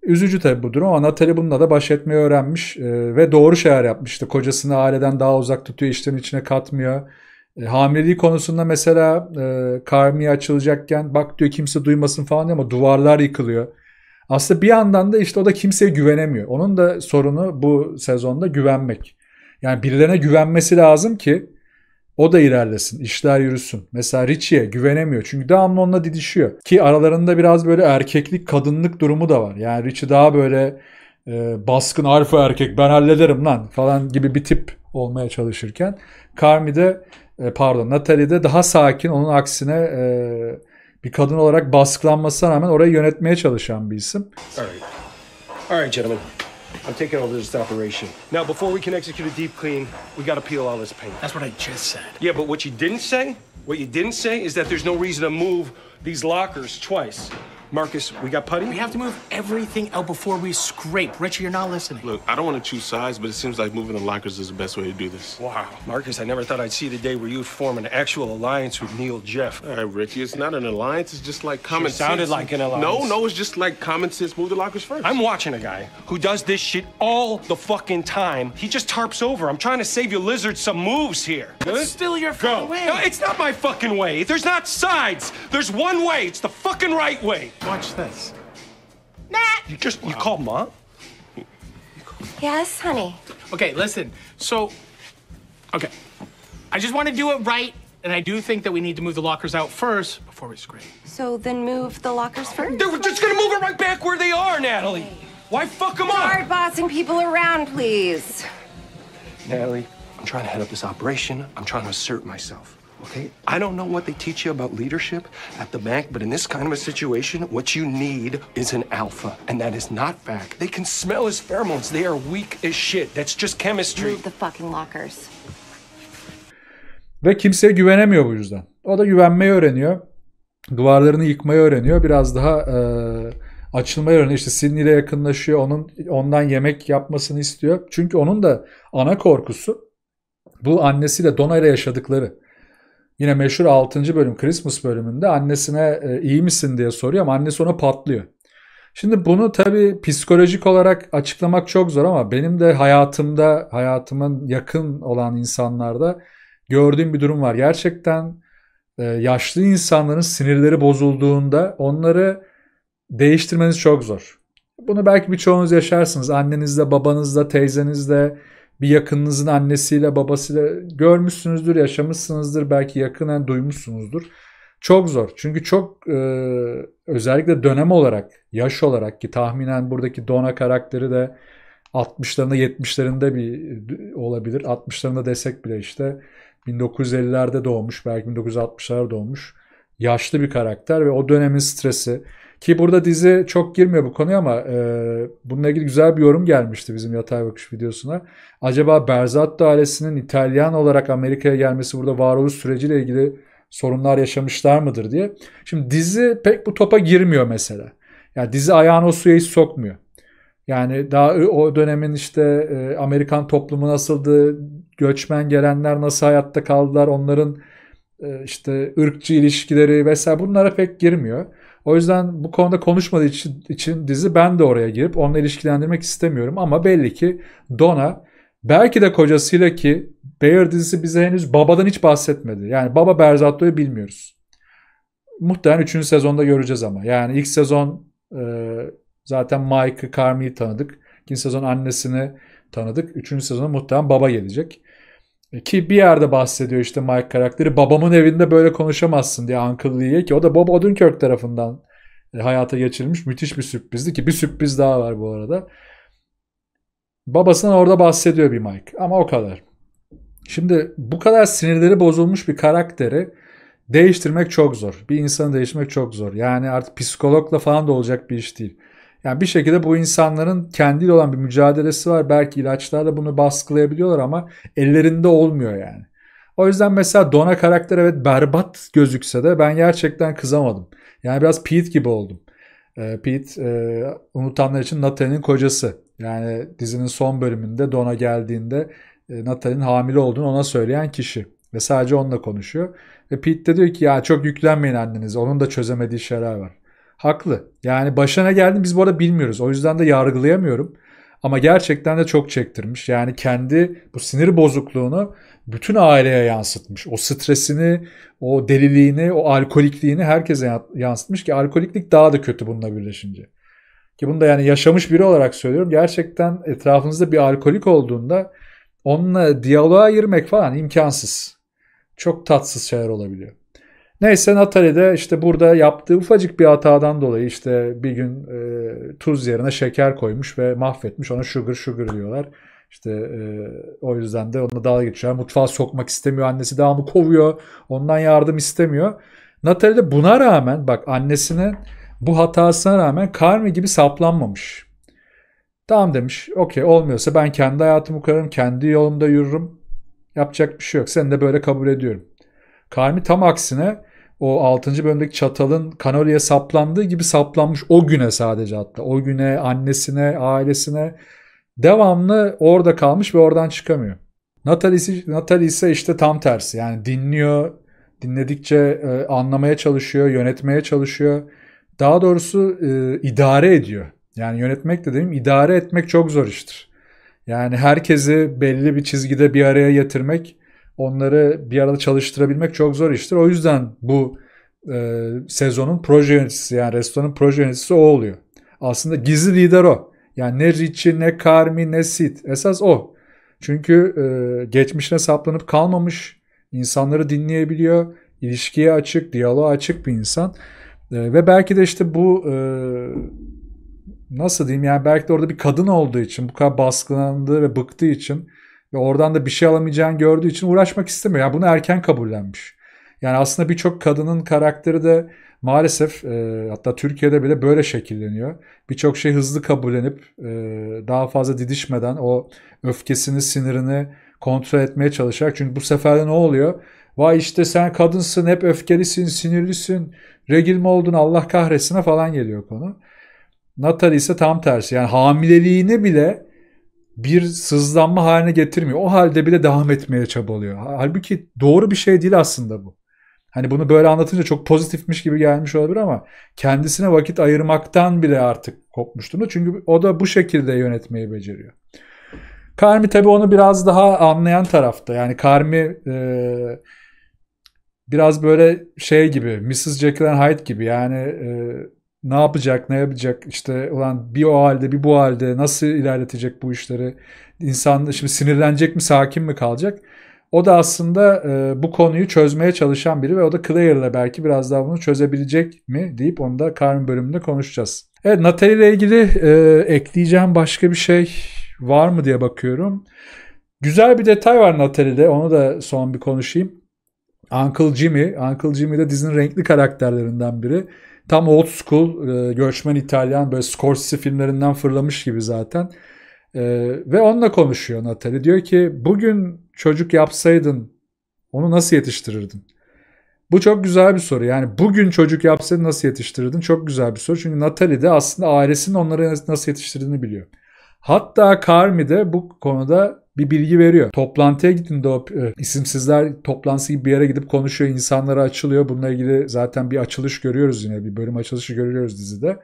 Üzücü tabii bu durum ama Natalie bununla da baş etmeyi öğrenmiş e, ve doğru şeyler yapmıştı. Kocasını aileden daha uzak tutuyor, işlerin içine katmıyor. E, hamileliği konusunda mesela e, karmiye açılacakken bak diyor kimse duymasın falan diyor ama duvarlar yıkılıyor. Aslında bir yandan da işte o da kimseye güvenemiyor. Onun da sorunu bu sezonda güvenmek. Yani birilerine güvenmesi lazım ki o da ilerlesin, işler yürüsün. Mesela Richie'ye güvenemiyor çünkü devamlı onunla didişiyor. Ki aralarında biraz böyle erkeklik, kadınlık durumu da var. Yani Richie daha böyle e, baskın alfa erkek ben hallederim lan falan gibi bir tip olmaya çalışırken Carmi de e, pardon Natalie de daha sakin onun aksine e, bir kadın olarak baskılanmasına rağmen orayı yönetmeye çalışan bir isim. All right. All right gentlemen. I'm taking over this operation. Now, before we can execute a deep clean, we gotta peel all this paint. That's what I just said. Yeah, but what you didn't say, what you didn't say is that there's no reason to move these lockers twice. Marcus, we got putty? We have to move everything out before we scrape. Richie, you're not listening. Look, I don't want to choose sides, but it seems like moving the lockers is the best way to do this. Wow. Marcus, I never thought I'd see the day where you'd form an actual alliance with Neil Jeff. All right, Richie, it's not an alliance. It's just like common sense. sense. sounded like an alliance. No, no, it's just like common sense. Move the lockers first. I'm watching a guy who does this shit all the fucking time. He just tarps over. I'm trying to save your lizard some moves here. Good? It's still your Go. way. No, it's not my fucking way. There's not sides. There's one way. It's the fucking right way. Watch this. Matt! You just, you wow. called Mom? Yes, honey. Okay, listen. So, okay. I just want to do it right, and I do think that we need to move the lockers out first before we scream. So then move the lockers first? They're just going to move it right back where they are, Natalie. Why fuck them Start up? Start bossing people around, please. Natalie, I'm trying to head up this operation. I'm trying to assert myself. Okay? I don't know what they teach you about leadership at the bank, but in this kind of a situation, what you need is an alpha, and that is not back. They can smell his pheromones. They are weak as shit. That's just chemistry. Move the fucking lockers. Ve kimseye güvenemiyor bu yüzden. O da güvenmeyi öğreniyor. Duvarlarını yıkmayı öğreniyor. Biraz daha e, açılmayı öğreniyor. İşte Sidney ile yakınlaşıyor. Onun ondan yemek yapmasını istiyor. Çünkü onun da ana korkusu bu annesiyle Dona ile yaşadıkları. Yine meşhur 6. bölüm Christmas bölümünde annesine e, iyi misin diye soruyor ama annesi ona patlıyor. Şimdi bunu tabi psikolojik olarak açıklamak çok zor ama benim de hayatımda, hayatımın yakın olan insanlarda gördüğüm bir durum var. Gerçekten e, yaşlı insanların sinirleri bozulduğunda onları değiştirmeniz çok zor. Bunu belki birçoğunuz yaşarsınız. Annenizle, babanızla, teyzenizle, bir yakınınızın annesiyle babasıyla görmüşsünüzdür, yaşamışsınızdır, belki yakınen duymuşsunuzdur. Çok zor. Çünkü çok e, özellikle dönem olarak, yaş olarak ki tahminen buradaki Dona karakteri de 60'larında 70'lerinde bir olabilir. 60'larında desek bile işte 1950'lerde doğmuş, belki 1960'larda doğmuş. Yaşlı bir karakter ve o dönemin stresi, ki burada dizi çok girmiyor bu konuya ama e, bununla ilgili güzel bir yorum gelmişti bizim Yatay Bakış videosuna. Acaba Berzatto ailesinin İtalyan olarak Amerika'ya gelmesi burada varoluş süreciyle ilgili sorunlar yaşamışlar mıdır diye. Şimdi dizi pek bu topa girmiyor mesela. Yani dizi ayağını o suya hiç sokmuyor. Yani daha o dönemin işte e, Amerikan toplumu nasıldı, göçmen gelenler nasıl hayatta kaldılar, onların e, işte ırkçı ilişkileri vesaire bunlara pek girmiyor. O yüzden bu konuda konuşmadığı için, için dizi ben de oraya girip onunla ilişkilendirmek istemiyorum. Ama belli ki Donna belki de kocasıyla ki Bear dizisi bize henüz babadan hiç bahsetmedi. Yani baba Berzatlı'yı bilmiyoruz. Muhtemelen 3. sezonda göreceğiz ama. Yani ilk sezon e, zaten Mike'ı, Carmi'yi tanıdık. İkinci sezon annesini tanıdık. Üçüncü sezona muhtemelen baba gelecek. Ki bir yerde bahsediyor işte Mike karakteri. Babamın evinde böyle konuşamazsın diye Uncle Lee'ye ki o da Bob Odenkirk tarafından e, hayata geçirilmiş müthiş bir sürprizdi ki bir sürpriz daha var bu arada. Babasından orada bahsediyor bir Mike ama o kadar. Şimdi bu kadar sinirleri bozulmuş bir karakteri değiştirmek çok zor. Bir insanı değiştirmek çok zor. Yani artık psikologla falan da olacak bir iş değil. Yani bir şekilde bu insanların kendiyle olan bir mücadelesi var. Belki ilaçlar da bunu baskılayabiliyorlar ama ellerinde olmuyor yani. O yüzden mesela Dona karakter evet berbat gözükse de ben gerçekten kızamadım. Yani biraz Pete gibi oldum. E, Pete e, unutanlar için Natalie'nin kocası. Yani dizinin son bölümünde Dona geldiğinde e, Natalie'nin hamile olduğunu ona söyleyen kişi. Ve sadece onunla konuşuyor. Ve Pete de diyor ki ya çok yüklenmeyin annenize. Onun da çözemediği şeyler var haklı. Yani başına geldi biz bu arada bilmiyoruz. O yüzden de yargılayamıyorum. Ama gerçekten de çok çektirmiş. Yani kendi bu sinir bozukluğunu bütün aileye yansıtmış. O stresini, o deliliğini, o alkolikliğini herkese yansıtmış ki alkoliklik daha da kötü bununla birleşince. Ki bunu da yani yaşamış biri olarak söylüyorum. Gerçekten etrafınızda bir alkolik olduğunda onunla diyaloğa girmek falan imkansız. Çok tatsız şeyler olabiliyor. Neyse Natali de işte burada yaptığı ufacık bir hatadan dolayı işte bir gün e, tuz yerine şeker koymuş ve mahvetmiş. Ona sugar sugar diyorlar. İşte e, o yüzden de onunla dalga geçiyor. Mutfağa sokmak istemiyor. Annesi devamlı kovuyor. Ondan yardım istemiyor. Natalie de buna rağmen bak annesine bu hatasına rağmen Carmi gibi saplanmamış. Tamam demiş. Okey olmuyorsa ben kendi hayatımı kurarım. Kendi yolumda yürürüm. Yapacak bir şey yok. Seni de böyle kabul ediyorum. Karmi tam aksine o 6. bölümdeki çatalın Kanoli'ye saplandığı gibi saplanmış o güne sadece hatta. O güne, annesine, ailesine devamlı orada kalmış ve oradan çıkamıyor. Natalie, Natalie ise işte tam tersi. Yani dinliyor, dinledikçe e, anlamaya çalışıyor, yönetmeye çalışıyor. Daha doğrusu e, idare ediyor. Yani yönetmek de diyeyim, idare etmek çok zor iştir. Yani herkesi belli bir çizgide bir araya getirmek onları bir arada çalıştırabilmek çok zor iştir. O yüzden bu e, sezonun proje yöneticisi yani restoranın proje yöneticisi o oluyor. Aslında gizli lider o. Yani ne Richie ne Carmi ne Sid esas o. Çünkü e, geçmişine saplanıp kalmamış insanları dinleyebiliyor. ilişkiye açık, diyaloğa açık bir insan. E, ve belki de işte bu e, nasıl diyeyim yani belki de orada bir kadın olduğu için bu kadar baskılandığı ve bıktığı için ve oradan da bir şey alamayacağını gördüğü için uğraşmak istemiyor. Yani bunu erken kabullenmiş. Yani aslında birçok kadının karakteri de maalesef e, hatta Türkiye'de bile böyle şekilleniyor. Birçok şey hızlı kabullenip e, daha fazla didişmeden o öfkesini, sinirini kontrol etmeye çalışarak. Çünkü bu sefer de ne oluyor? Vay işte sen kadınsın, hep öfkelisin, sinirlisin, regil mi oldun Allah kahretsin falan geliyor konu. Natalie ise tam tersi. Yani hamileliğini bile bir sızlanma haline getirmiyor. O halde bile devam etmeye çabalıyor. Halbuki doğru bir şey değil aslında bu. Hani bunu böyle anlatınca çok pozitifmiş gibi gelmiş olabilir ama kendisine vakit ayırmaktan bile artık kopmuş Çünkü o da bu şekilde yönetmeyi beceriyor. Karmi tabii onu biraz daha anlayan tarafta. Yani Karmi e, biraz böyle şey gibi Mrs. Jekyll and Hyde gibi yani e, ne yapacak, ne yapacak işte ulan bir o halde bir bu halde nasıl ilerletecek bu işleri? İnsan şimdi sinirlenecek mi, sakin mi kalacak? O da aslında e, bu konuyu çözmeye çalışan biri ve o da Claire'la belki biraz daha bunu çözebilecek mi deyip onu da Carmen bölümünde konuşacağız. Evet Natalie ile ilgili e, ekleyeceğim başka bir şey var mı diye bakıyorum. Güzel bir detay var Natalie'de onu da son bir konuşayım. Uncle Jimmy, Uncle Jimmy de dizinin renkli karakterlerinden biri. Tam old school e, göçmen İtalyan böyle Scorsese filmlerinden fırlamış gibi zaten. E, ve onunla konuşuyor Natalie. Diyor ki bugün çocuk yapsaydın onu nasıl yetiştirirdin? Bu çok güzel bir soru. Yani bugün çocuk yapsaydın nasıl yetiştirirdin? Çok güzel bir soru. Çünkü Natalie de aslında ailesinin onları nasıl yetiştirdiğini biliyor. Hatta Carmi de bu konuda bir bilgi veriyor. Toplantıya gittiğinde o e, isimsizler toplantısı gibi bir yere gidip konuşuyor. insanlara açılıyor. Bununla ilgili zaten bir açılış görüyoruz yine. Bir bölüm açılışı görüyoruz dizide.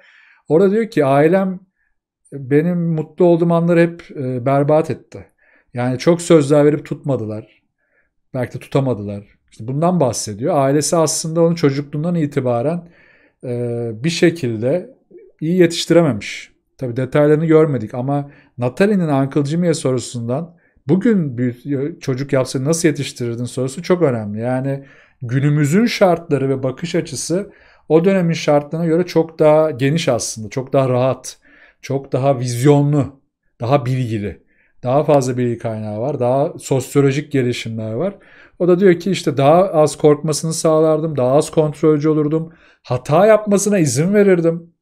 Orada diyor ki ailem e, benim mutlu olduğum anları hep e, berbat etti. Yani çok sözler verip tutmadılar. Belki de tutamadılar. İşte bundan bahsediyor. Ailesi aslında onu çocukluğundan itibaren e, bir şekilde iyi yetiştirememiş. Tabi detaylarını görmedik ama Natalie'nin Uncle Jimmy'ye sorusundan bugün bir çocuk yapsa nasıl yetiştirirdin sorusu çok önemli. Yani günümüzün şartları ve bakış açısı o dönemin şartlarına göre çok daha geniş aslında. Çok daha rahat, çok daha vizyonlu, daha bilgili. Daha fazla bilgi kaynağı var. Daha sosyolojik gelişimler var. O da diyor ki işte daha az korkmasını sağlardım. Daha az kontrolcü olurdum. Hata yapmasına izin verirdim.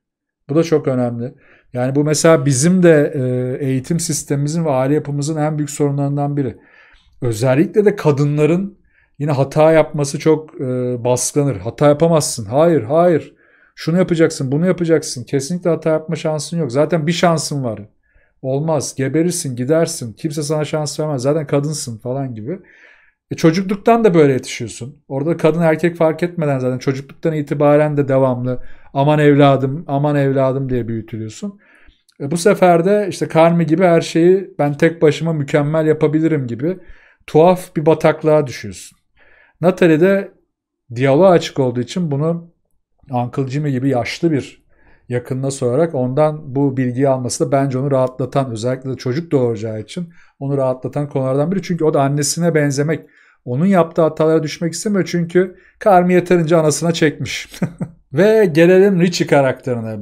Bu da çok önemli. Yani bu mesela bizim de e, eğitim sistemimizin ve aile yapımızın en büyük sorunlarından biri. Özellikle de kadınların yine hata yapması çok e, baskılanır. Hata yapamazsın. Hayır, hayır. Şunu yapacaksın, bunu yapacaksın. Kesinlikle hata yapma şansın yok. Zaten bir şansın var. Olmaz. Geberirsin, gidersin. Kimse sana şans vermez. Zaten kadınsın falan gibi. E çocukluktan da böyle yetişiyorsun. Orada kadın erkek fark etmeden zaten çocukluktan itibaren de devamlı aman evladım, aman evladım diye büyütülüyorsun. E bu sefer de işte Karmi gibi her şeyi ben tek başıma mükemmel yapabilirim gibi tuhaf bir bataklığa düşüyorsun. Natalie de diyaloğa açık olduğu için bunu Uncle Jimmy gibi yaşlı bir yakınına sorarak ondan bu bilgiyi alması da bence onu rahatlatan özellikle de çocuk doğuracağı için onu rahatlatan konulardan biri. Çünkü o da annesine benzemek. Onun yaptığı hatalara düşmek istemiyor çünkü karmi yeterince anasına çekmiş. Ve gelelim Richie karakterine.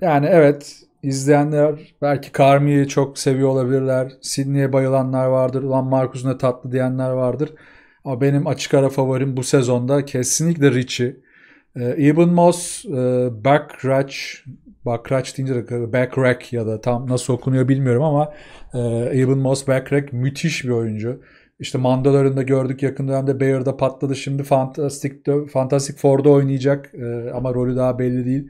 Yani evet izleyenler belki Carmi'yi çok seviyor olabilirler. Sydney'e bayılanlar vardır. Ulan Marcus tatlı diyenler vardır. Ama benim açık ara favorim bu sezonda kesinlikle Richie. Ee, e, Ibn Moss, e, Backrack, Backrack deyince de Backrack ya da tam nasıl okunuyor bilmiyorum ama e, Ibn Moss, Backrack müthiş bir oyuncu. İşte Mandalorian'da gördük yakın dönemde Bayer'da patladı. Şimdi Fantastic, Fantastic Four'da oynayacak e, ama rolü daha belli değil.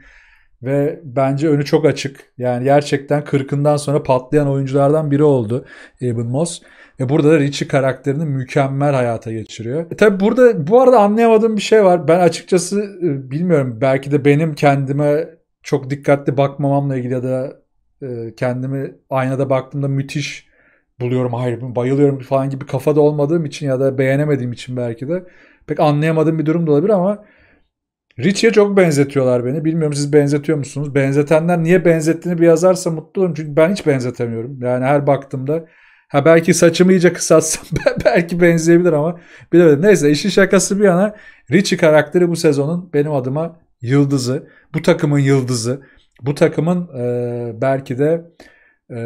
Ve bence önü çok açık. Yani gerçekten kırkından sonra patlayan oyunculardan biri oldu Eben Moss. E burada da Richie karakterini mükemmel hayata geçiriyor. E tabi burada bu arada anlayamadığım bir şey var. Ben açıkçası e, bilmiyorum belki de benim kendime çok dikkatli bakmamamla ilgili ya da e, kendimi aynada baktığımda müthiş buluyorum hayır bayılıyorum falan gibi kafada olmadığım için ya da beğenemediğim için belki de pek anlayamadığım bir durum da olabilir ama Richie'ye çok benzetiyorlar beni. Bilmiyorum siz benzetiyor musunuz? Benzetenler niye benzettiğini bir yazarsa mutlu olurum. Çünkü ben hiç benzetemiyorum. Yani her baktığımda Ha belki saçımı iyice kısaltsam belki benzeyebilir ama bilemedim. Neyse işin şakası bir yana Richie karakteri bu sezonun benim adıma yıldızı. Bu takımın yıldızı. Bu takımın e, belki de e,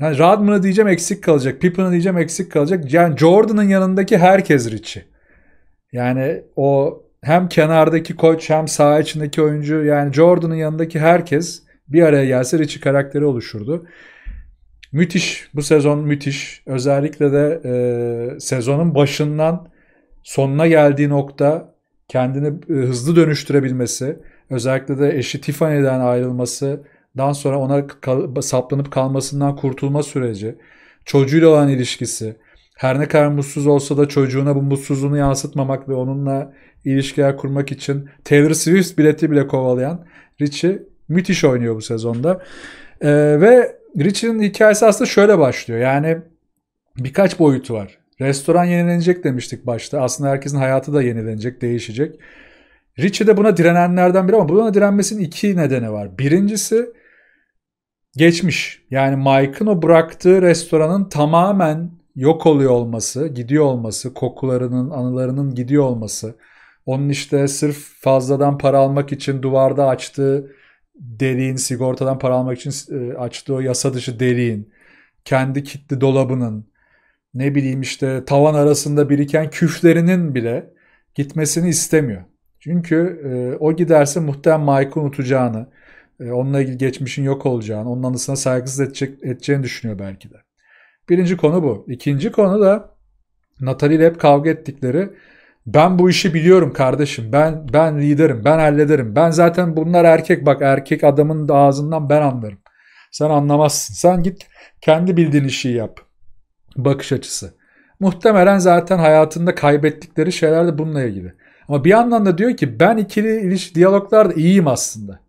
yani Rodman'ı diyeceğim eksik kalacak. Pippen'ı diyeceğim eksik kalacak. Yani Jordan'ın yanındaki herkes Richie. Yani o hem kenardaki koç hem saha içindeki oyuncu yani Jordan'ın yanındaki herkes bir araya gelse Richie karakteri oluşurdu. Müthiş. Bu sezon müthiş. Özellikle de e, sezonun başından sonuna geldiği nokta kendini e, hızlı dönüştürebilmesi, özellikle de eşi Tiffany'den ayrılması, daha sonra ona kal- saplanıp kalmasından kurtulma süreci, çocuğuyla olan ilişkisi, her ne kadar mutsuz olsa da çocuğuna bu mutsuzluğunu yansıtmamak ve onunla ilişkiler kurmak için Taylor Swift bileti bile kovalayan Richie müthiş oynuyor bu sezonda. Ee, ve Richie'nin hikayesi aslında şöyle başlıyor. Yani birkaç boyutu var. Restoran yenilenecek demiştik başta. Aslında herkesin hayatı da yenilenecek, değişecek. Richie de buna direnenlerden biri ama buna direnmesinin iki nedeni var. Birincisi geçmiş. Yani Mike'ın o bıraktığı restoranın tamamen yok oluyor olması, gidiyor olması, kokularının, anılarının gidiyor olması. Onun işte sırf fazladan para almak için duvarda açtığı Deliğin sigortadan para almak için e, açtığı o yasa dışı deliğin, kendi kitli dolabının, ne bileyim işte tavan arasında biriken küflerinin bile gitmesini istemiyor. Çünkü e, o giderse muhtemelen Mike'ı unutacağını, e, onunla ilgili geçmişin yok olacağını, onun anısına saygısız edecek, edeceğini düşünüyor belki de. Birinci konu bu. İkinci konu da Natalie ile hep kavga ettikleri ben bu işi biliyorum kardeşim. Ben ben liderim. Ben hallederim. Ben zaten bunlar erkek bak erkek adamın da ağzından ben anlarım. Sen anlamazsın. Sen git kendi bildiğin işi yap. Bakış açısı. Muhtemelen zaten hayatında kaybettikleri şeyler de bununla ilgili. Ama bir yandan da diyor ki ben ikili ilişki diyaloglarda iyiyim aslında.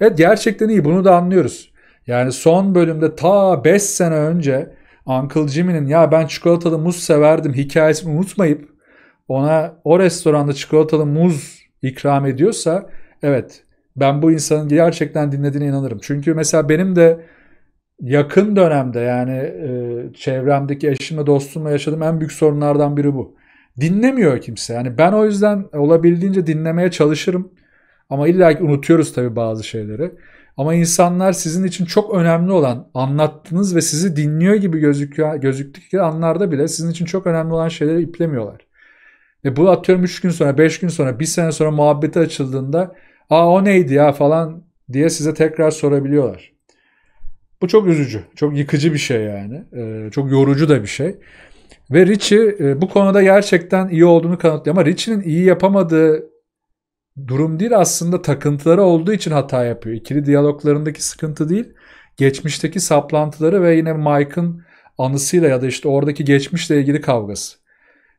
Evet gerçekten iyi bunu da anlıyoruz. Yani son bölümde ta 5 sene önce Uncle Jimmy'nin ya ben çikolatalı muz severdim hikayesini unutmayıp ona o restoranda çikolatalı muz ikram ediyorsa evet ben bu insanın gerçekten dinlediğine inanırım. Çünkü mesela benim de yakın dönemde yani e, çevremdeki eşimle dostumla yaşadığım en büyük sorunlardan biri bu. Dinlemiyor kimse. Yani ben o yüzden olabildiğince dinlemeye çalışırım. Ama illa unutuyoruz tabii bazı şeyleri. Ama insanlar sizin için çok önemli olan anlattığınız ve sizi dinliyor gibi gözüküyor, gözüktükleri anlarda bile sizin için çok önemli olan şeyleri iplemiyorlar. Ve bu atıyorum 3 gün sonra, 5 gün sonra, 1 sene sonra muhabbeti açıldığında aa o neydi ya falan diye size tekrar sorabiliyorlar. Bu çok üzücü, çok yıkıcı bir şey yani. Ee, çok yorucu da bir şey. Ve Richie e, bu konuda gerçekten iyi olduğunu kanıtlıyor. Ama Richie'nin iyi yapamadığı durum değil aslında takıntıları olduğu için hata yapıyor. İkili diyaloglarındaki sıkıntı değil. Geçmişteki saplantıları ve yine Mike'ın anısıyla ya da işte oradaki geçmişle ilgili kavgası.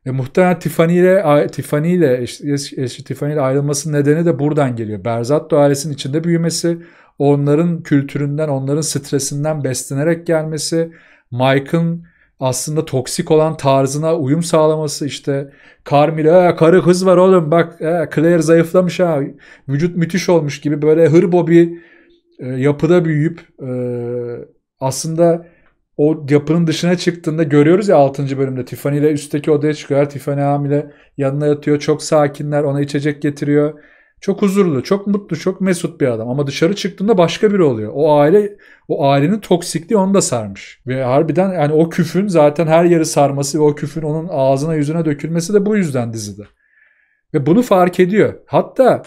E, muhtemelen Tiffany ile Tiffany ile eşi, eşi Tiffany ile ayrılmasının nedeni de buradan geliyor. Berzat ailesinin içinde büyümesi, onların kültüründen, onların stresinden beslenerek gelmesi, Mike'ın aslında toksik olan tarzına uyum sağlaması işte Carmilla ee, karı kız var oğlum bak e, Claire zayıflamış ha vücut müthiş olmuş gibi böyle hırbo bir e, yapıda büyüyüp e, aslında o yapının dışına çıktığında görüyoruz ya 6. bölümde Tiffany ile üstteki odaya çıkıyorlar. Tiffany hamile yanına yatıyor. Çok sakinler. Ona içecek getiriyor. Çok huzurlu, çok mutlu, çok mesut bir adam. Ama dışarı çıktığında başka biri oluyor. O aile, o ailenin toksikliği onu da sarmış. Ve harbiden yani o küfün zaten her yeri sarması ve o küfün onun ağzına yüzüne dökülmesi de bu yüzden dizide. Ve bunu fark ediyor. Hatta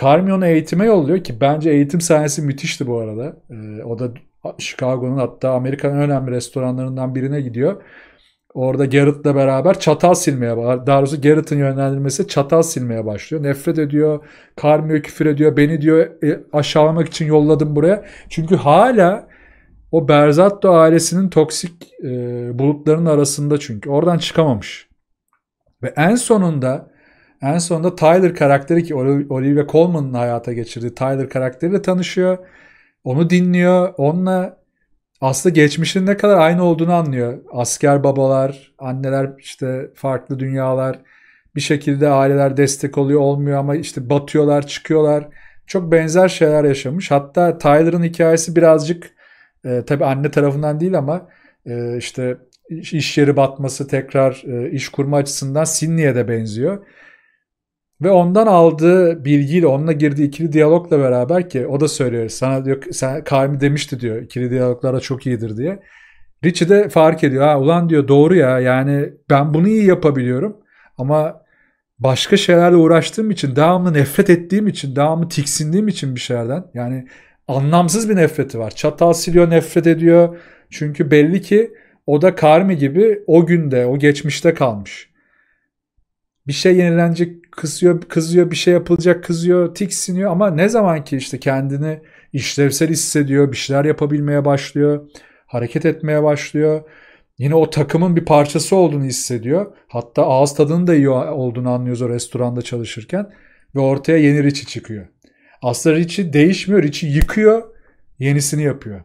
Carmion'u eğitime yolluyor ki bence eğitim sahnesi müthişti bu arada. Ee, o da Chicago'nun hatta Amerika'nın önemli restoranlarından birine gidiyor. Orada Garrett'la beraber çatal silmeye daha doğrusu Garrett'ın yönlendirmesi çatal silmeye başlıyor. Nefret ediyor, karmıyor, küfür ediyor. Beni diyor e, aşağılamak için yolladım buraya. Çünkü hala o Berzatto ailesinin toksik e, bulutların arasında çünkü. Oradan çıkamamış. Ve en sonunda en sonunda Tyler karakteri ki Olivia Colman'ın hayata geçirdiği Tyler karakteriyle tanışıyor. Onu dinliyor. Onunla aslında geçmişin ne kadar aynı olduğunu anlıyor. Asker babalar, anneler işte farklı dünyalar. Bir şekilde aileler destek oluyor olmuyor ama işte batıyorlar çıkıyorlar. Çok benzer şeyler yaşamış. Hatta Tyler'ın hikayesi birazcık e, tabii anne tarafından değil ama e, işte iş yeri batması tekrar e, iş kurma açısından Sydney'e de benziyor. Ve ondan aldığı bilgiyle onunla girdiği ikili diyalogla beraber ki o da söylüyor sana diyor sen Kaimi demişti diyor ikili diyaloglara çok iyidir diye. Richie de fark ediyor ha ulan diyor doğru ya yani ben bunu iyi yapabiliyorum ama başka şeylerle uğraştığım için devamlı nefret ettiğim için devamlı tiksindiğim için bir şeylerden yani anlamsız bir nefreti var. Çatal siliyor nefret ediyor çünkü belli ki o da Karmi gibi o günde o geçmişte kalmış. Bir şey yenilenecek kızıyor, kızıyor bir şey yapılacak kızıyor, tiksiniyor ama ne zaman ki işte kendini işlevsel hissediyor, bir şeyler yapabilmeye başlıyor, hareket etmeye başlıyor. Yine o takımın bir parçası olduğunu hissediyor. Hatta ağız tadının da iyi olduğunu anlıyoruz o restoranda çalışırken. Ve ortaya yeni Richie çıkıyor. Aslında Richie değişmiyor. Richie yıkıyor. Yenisini yapıyor.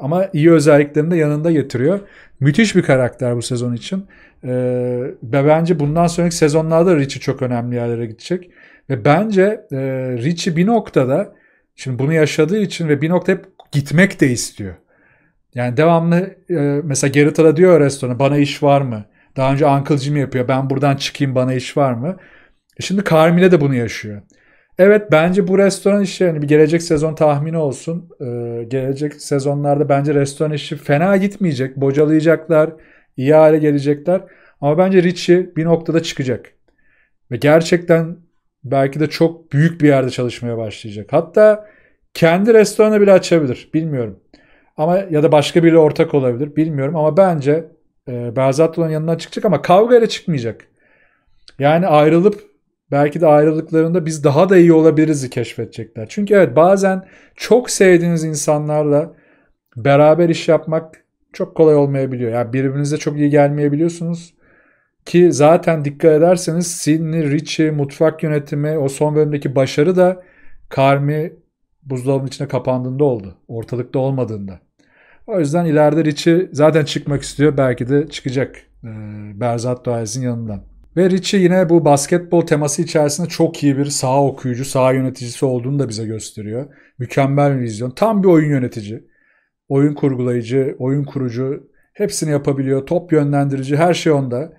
Ama iyi özelliklerini de yanında getiriyor. Müthiş bir karakter bu sezon için. Ee, ve bence bundan sonraki sezonlarda Richie çok önemli yerlere gidecek. Ve bence e, Richie bir noktada şimdi bunu yaşadığı için ve bir nokta hep gitmek de istiyor. Yani devamlı e, mesela Gerrit'a da diyor restorana bana iş var mı? Daha önce Uncle Jimmy yapıyor ben buradan çıkayım bana iş var mı? E şimdi Carmine de bunu yaşıyor. Evet bence bu restoran işi yani bir gelecek sezon tahmini olsun. Ee, gelecek sezonlarda bence restoran işi fena gitmeyecek. Bocalayacaklar. iyi hale gelecekler. Ama bence Richie bir noktada çıkacak. Ve gerçekten belki de çok büyük bir yerde çalışmaya başlayacak. Hatta kendi restoranı bile açabilir. Bilmiyorum. Ama ya da başka biriyle ortak olabilir. Bilmiyorum ama bence e, Behzatlı'nın yanından çıkacak ama kavga ile çıkmayacak. Yani ayrılıp belki de ayrılıklarında biz daha da iyi olabiliriz'i keşfedecekler. Çünkü evet bazen çok sevdiğiniz insanlarla beraber iş yapmak çok kolay olmayabiliyor. Yani birbirinize çok iyi gelmeyebiliyorsunuz. Ki zaten dikkat ederseniz Sidney, Richie, mutfak yönetimi, o son bölümdeki başarı da Karmi buzdolabının içine kapandığında oldu. Ortalıkta olmadığında. O yüzden ileride Richie zaten çıkmak istiyor. Belki de çıkacak Berzat Doğayız'ın yanından. Ve Richie yine bu basketbol teması içerisinde çok iyi bir saha okuyucu, saha yöneticisi olduğunu da bize gösteriyor. Mükemmel bir vizyon. Tam bir oyun yönetici. Oyun kurgulayıcı, oyun kurucu. Hepsini yapabiliyor. Top yönlendirici her şey onda.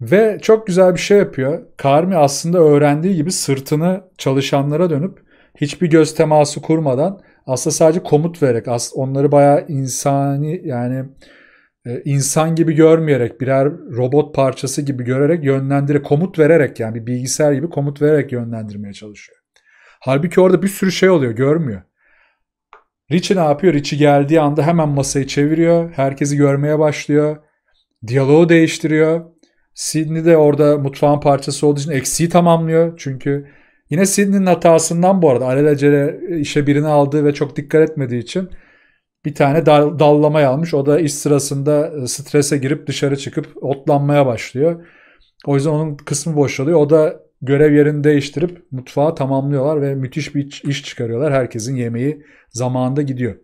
Ve çok güzel bir şey yapıyor. Karmi aslında öğrendiği gibi sırtını çalışanlara dönüp hiçbir göz teması kurmadan aslında sadece komut vererek onları bayağı insani yani e, insan gibi görmeyerek birer robot parçası gibi görerek yönlendire komut vererek yani bir bilgisayar gibi komut vererek yönlendirmeye çalışıyor. Halbuki orada bir sürü şey oluyor görmüyor. Richie ne yapıyor? Richie geldiği anda hemen masayı çeviriyor. Herkesi görmeye başlıyor. Diyaloğu değiştiriyor. Sidney de orada mutfağın parçası olduğu için eksiği tamamlıyor. Çünkü yine Sidney'nin hatasından bu arada alelacele işe birini aldığı ve çok dikkat etmediği için bir tane dal, dallamaya almış. O da iş sırasında e, strese girip dışarı çıkıp otlanmaya başlıyor. O yüzden onun kısmı boşalıyor. O da görev yerini değiştirip mutfağı tamamlıyorlar ve müthiş bir iş çıkarıyorlar. Herkesin yemeği zamanında gidiyor.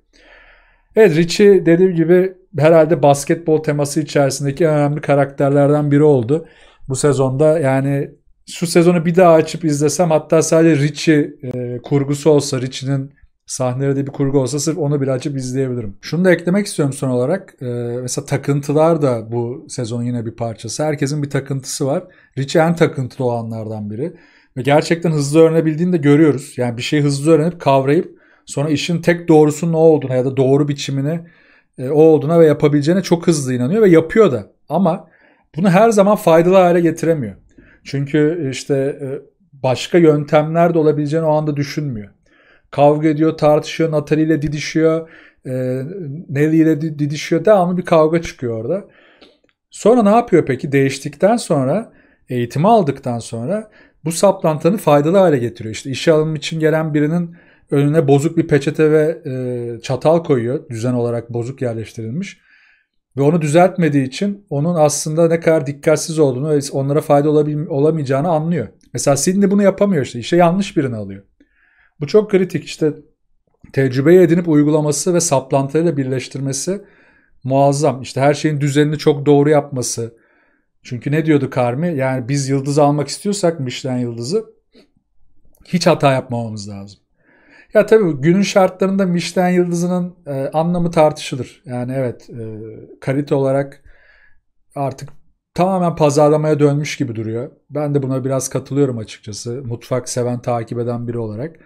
Evet Richie dediğim gibi herhalde basketbol teması içerisindeki en önemli karakterlerden biri oldu. Bu sezonda yani şu sezonu bir daha açıp izlesem hatta sadece Richie e, kurgusu olsa Richie'nin sahnelerde bir kurgu olsa sırf onu birazcık izleyebilirim. Şunu da eklemek istiyorum son olarak. Ee, mesela takıntılar da bu sezon yine bir parçası. Herkesin bir takıntısı var. Richie en takıntılı olanlardan biri. Ve gerçekten hızlı öğrenebildiğini de görüyoruz. Yani bir şeyi hızlı öğrenip kavrayıp sonra işin tek doğrusunun o olduğuna ya da doğru biçimini e, o olduğuna ve yapabileceğine çok hızlı inanıyor ve yapıyor da. Ama bunu her zaman faydalı hale getiremiyor. Çünkü işte e, başka yöntemler de olabileceğini o anda düşünmüyor. Kavga ediyor, tartışıyor, Natalie ile didişiyor, e, Nelly ile didişiyor. Devamlı bir kavga çıkıyor orada. Sonra ne yapıyor peki? Değiştikten sonra, eğitimi aldıktan sonra bu saplantını faydalı hale getiriyor. İşte işe alım için gelen birinin önüne bozuk bir peçete ve e, çatal koyuyor. Düzen olarak bozuk yerleştirilmiş. Ve onu düzeltmediği için onun aslında ne kadar dikkatsiz olduğunu, onlara fayda olamayacağını anlıyor. Mesela Sidney bunu yapamıyor işte. İşe yanlış birini alıyor. Bu çok kritik işte tecrübeyi edinip uygulaması ve saplantıyla birleştirmesi muazzam. İşte her şeyin düzenini çok doğru yapması. Çünkü ne diyordu Karmi? Yani biz yıldız almak istiyorsak Michelin yıldızı hiç hata yapmamamız lazım. Ya tabii günün şartlarında Michelin yıldızının e, anlamı tartışılır. Yani evet e, kalite olarak artık tamamen pazarlamaya dönmüş gibi duruyor. Ben de buna biraz katılıyorum açıkçası. Mutfak seven takip eden biri olarak.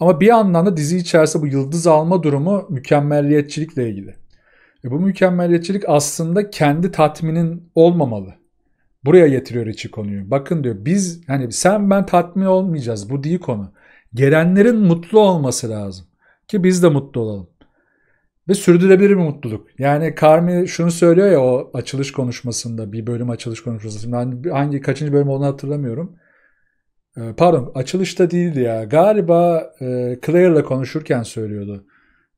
Ama bir yandan da dizi içerisinde bu yıldız alma durumu mükemmelliyetçilikle ilgili. E bu mükemmelliyetçilik aslında kendi tatminin olmamalı. Buraya getiriyor içi konuyu. Bakın diyor biz hani sen ben tatmin olmayacağız bu değil konu. Gelenlerin mutlu olması lazım. Ki biz de mutlu olalım. Ve sürdürülebilir bir mutluluk. Yani Karmi şunu söylüyor ya o açılış konuşmasında bir bölüm açılış konuşmasında hangi, hangi kaçıncı bölüm olduğunu hatırlamıyorum. Ee, pardon açılışta değildi ya. Galiba e, Claire'la konuşurken söylüyordu.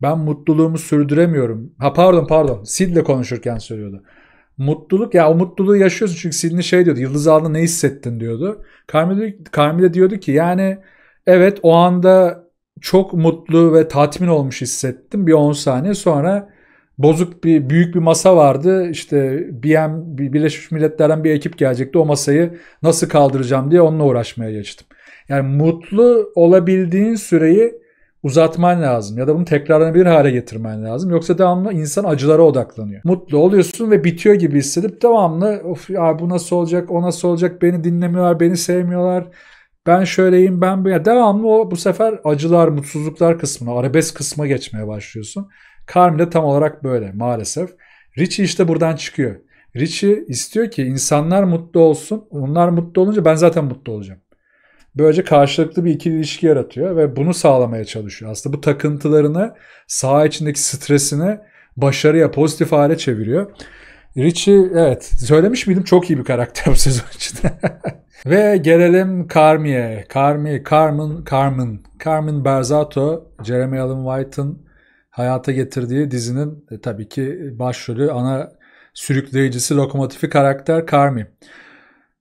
Ben mutluluğumu sürdüremiyorum. Ha pardon pardon Sid'le konuşurken söylüyordu. Mutluluk ya o mutluluğu yaşıyorsun çünkü Sidney şey diyordu. Yıldız aldın ne hissettin diyordu. Carmi, Carmi de diyordu ki yani evet o anda çok mutlu ve tatmin olmuş hissettim. Bir 10 saniye sonra bozuk bir büyük bir masa vardı. İşte BM Birleşmiş Milletler'den bir ekip gelecekti. O masayı nasıl kaldıracağım diye onunla uğraşmaya geçtim. Yani mutlu olabildiğin süreyi uzatman lazım ya da bunu bir hale getirmen lazım. Yoksa devamlı insan acılara odaklanıyor. Mutlu oluyorsun ve bitiyor gibi hissedip devamlı of ya bu nasıl olacak, o nasıl olacak, beni dinlemiyorlar, beni sevmiyorlar. Ben şöyleyim, ben böyle. Devamlı o bu sefer acılar, mutsuzluklar kısmına, arabesk kısma geçmeye başlıyorsun. Carmi de tam olarak böyle maalesef. Richie işte buradan çıkıyor. Richie istiyor ki insanlar mutlu olsun. Onlar mutlu olunca ben zaten mutlu olacağım. Böylece karşılıklı bir ikili ilişki yaratıyor ve bunu sağlamaya çalışıyor. Aslında bu takıntılarını saha içindeki stresini başarıya, pozitif hale çeviriyor. Richie evet söylemiş miydim çok iyi bir karakter bu sezon içinde. Ve gelelim Carmi'ye. Carmi, Carmen, Carmen, Carmen Berzato, Jeremy Allen White'ın hayata getirdiği dizinin e, tabii ki başrolü ana sürükleyicisi lokomotifi karakter Carmi.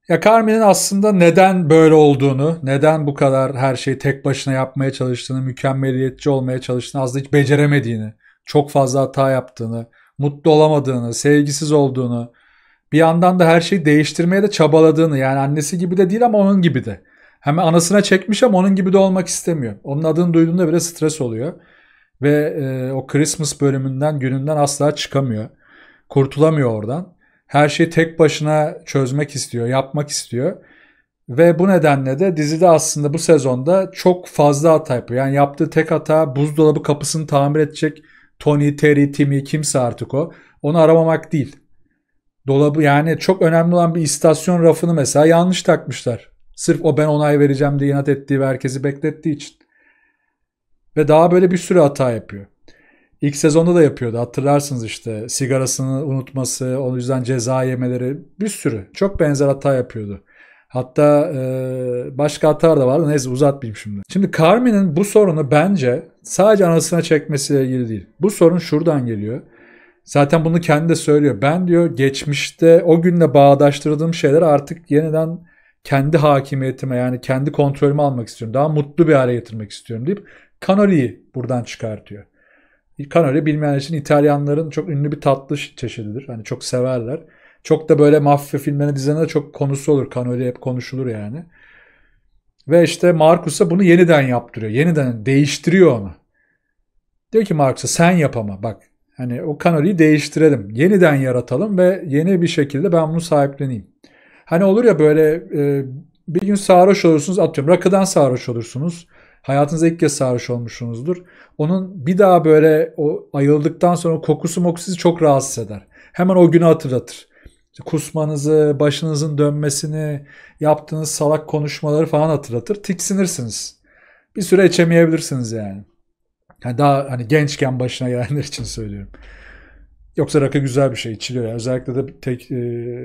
Ya Carmi'nin aslında neden böyle olduğunu, neden bu kadar her şeyi tek başına yapmaya çalıştığını, mükemmeliyetçi olmaya çalıştığını, aslında hiç beceremediğini, çok fazla hata yaptığını, mutlu olamadığını, sevgisiz olduğunu, bir yandan da her şeyi değiştirmeye de çabaladığını yani annesi gibi de değil ama onun gibi de. Hem anasına çekmiş ama onun gibi de olmak istemiyor. Onun adını duyduğunda bile stres oluyor. Ve e, o Christmas bölümünden gününden asla çıkamıyor. Kurtulamıyor oradan. Her şeyi tek başına çözmek istiyor, yapmak istiyor. Ve bu nedenle de dizide aslında bu sezonda çok fazla hata yapıyor. Yani yaptığı tek hata buzdolabı kapısını tamir edecek Tony, Terry, Timmy kimse artık o. Onu aramamak değil. Dolabı yani çok önemli olan bir istasyon rafını mesela yanlış takmışlar. Sırf o ben onay vereceğim diye inat ettiği ve herkesi beklettiği için. Ve daha böyle bir sürü hata yapıyor. İlk sezonda da yapıyordu hatırlarsınız işte sigarasını unutması, o yüzden ceza yemeleri bir sürü. Çok benzer hata yapıyordu. Hatta e, başka hatalar da vardı. Neyse uzatmayayım şimdi. Şimdi Carmen'in bu sorunu bence sadece anasına çekmesiyle ilgili değil. Bu sorun şuradan geliyor. Zaten bunu kendi de söylüyor. Ben diyor geçmişte o günle bağdaştırdığım şeyler artık yeniden kendi hakimiyetime yani kendi kontrolümü almak istiyorum. Daha mutlu bir hale getirmek istiyorum deyip Canoli'yi buradan çıkartıyor. Canoli bilmeyen için İtalyanların çok ünlü bir tatlı çeşididir. Hani çok severler. Çok da böyle mafya filmlerine dizilerine çok konusu olur. Canoli hep konuşulur yani. Ve işte Marcus'a bunu yeniden yaptırıyor. Yeniden değiştiriyor onu. Diyor ki Marcus'a sen yap ama bak. Hani o Canoli'yi değiştirelim. Yeniden yaratalım ve yeni bir şekilde ben bunu sahipleneyim. Hani olur ya böyle e, bir gün sarhoş olursunuz atıyorum. Rakıdan sarhoş olursunuz hayatınızda ilk kez sarhoş olmuşsunuzdur. Onun bir daha böyle o ayıldıktan sonra kokusu mokusu çok rahatsız eder. Hemen o günü hatırlatır. Kusmanızı, başınızın dönmesini, yaptığınız salak konuşmaları falan hatırlatır. Tiksinirsiniz. Bir süre içemeyebilirsiniz yani. yani daha hani gençken başına gelenler için söylüyorum. Yoksa rakı güzel bir şey içiliyor. Yani özellikle de tek e,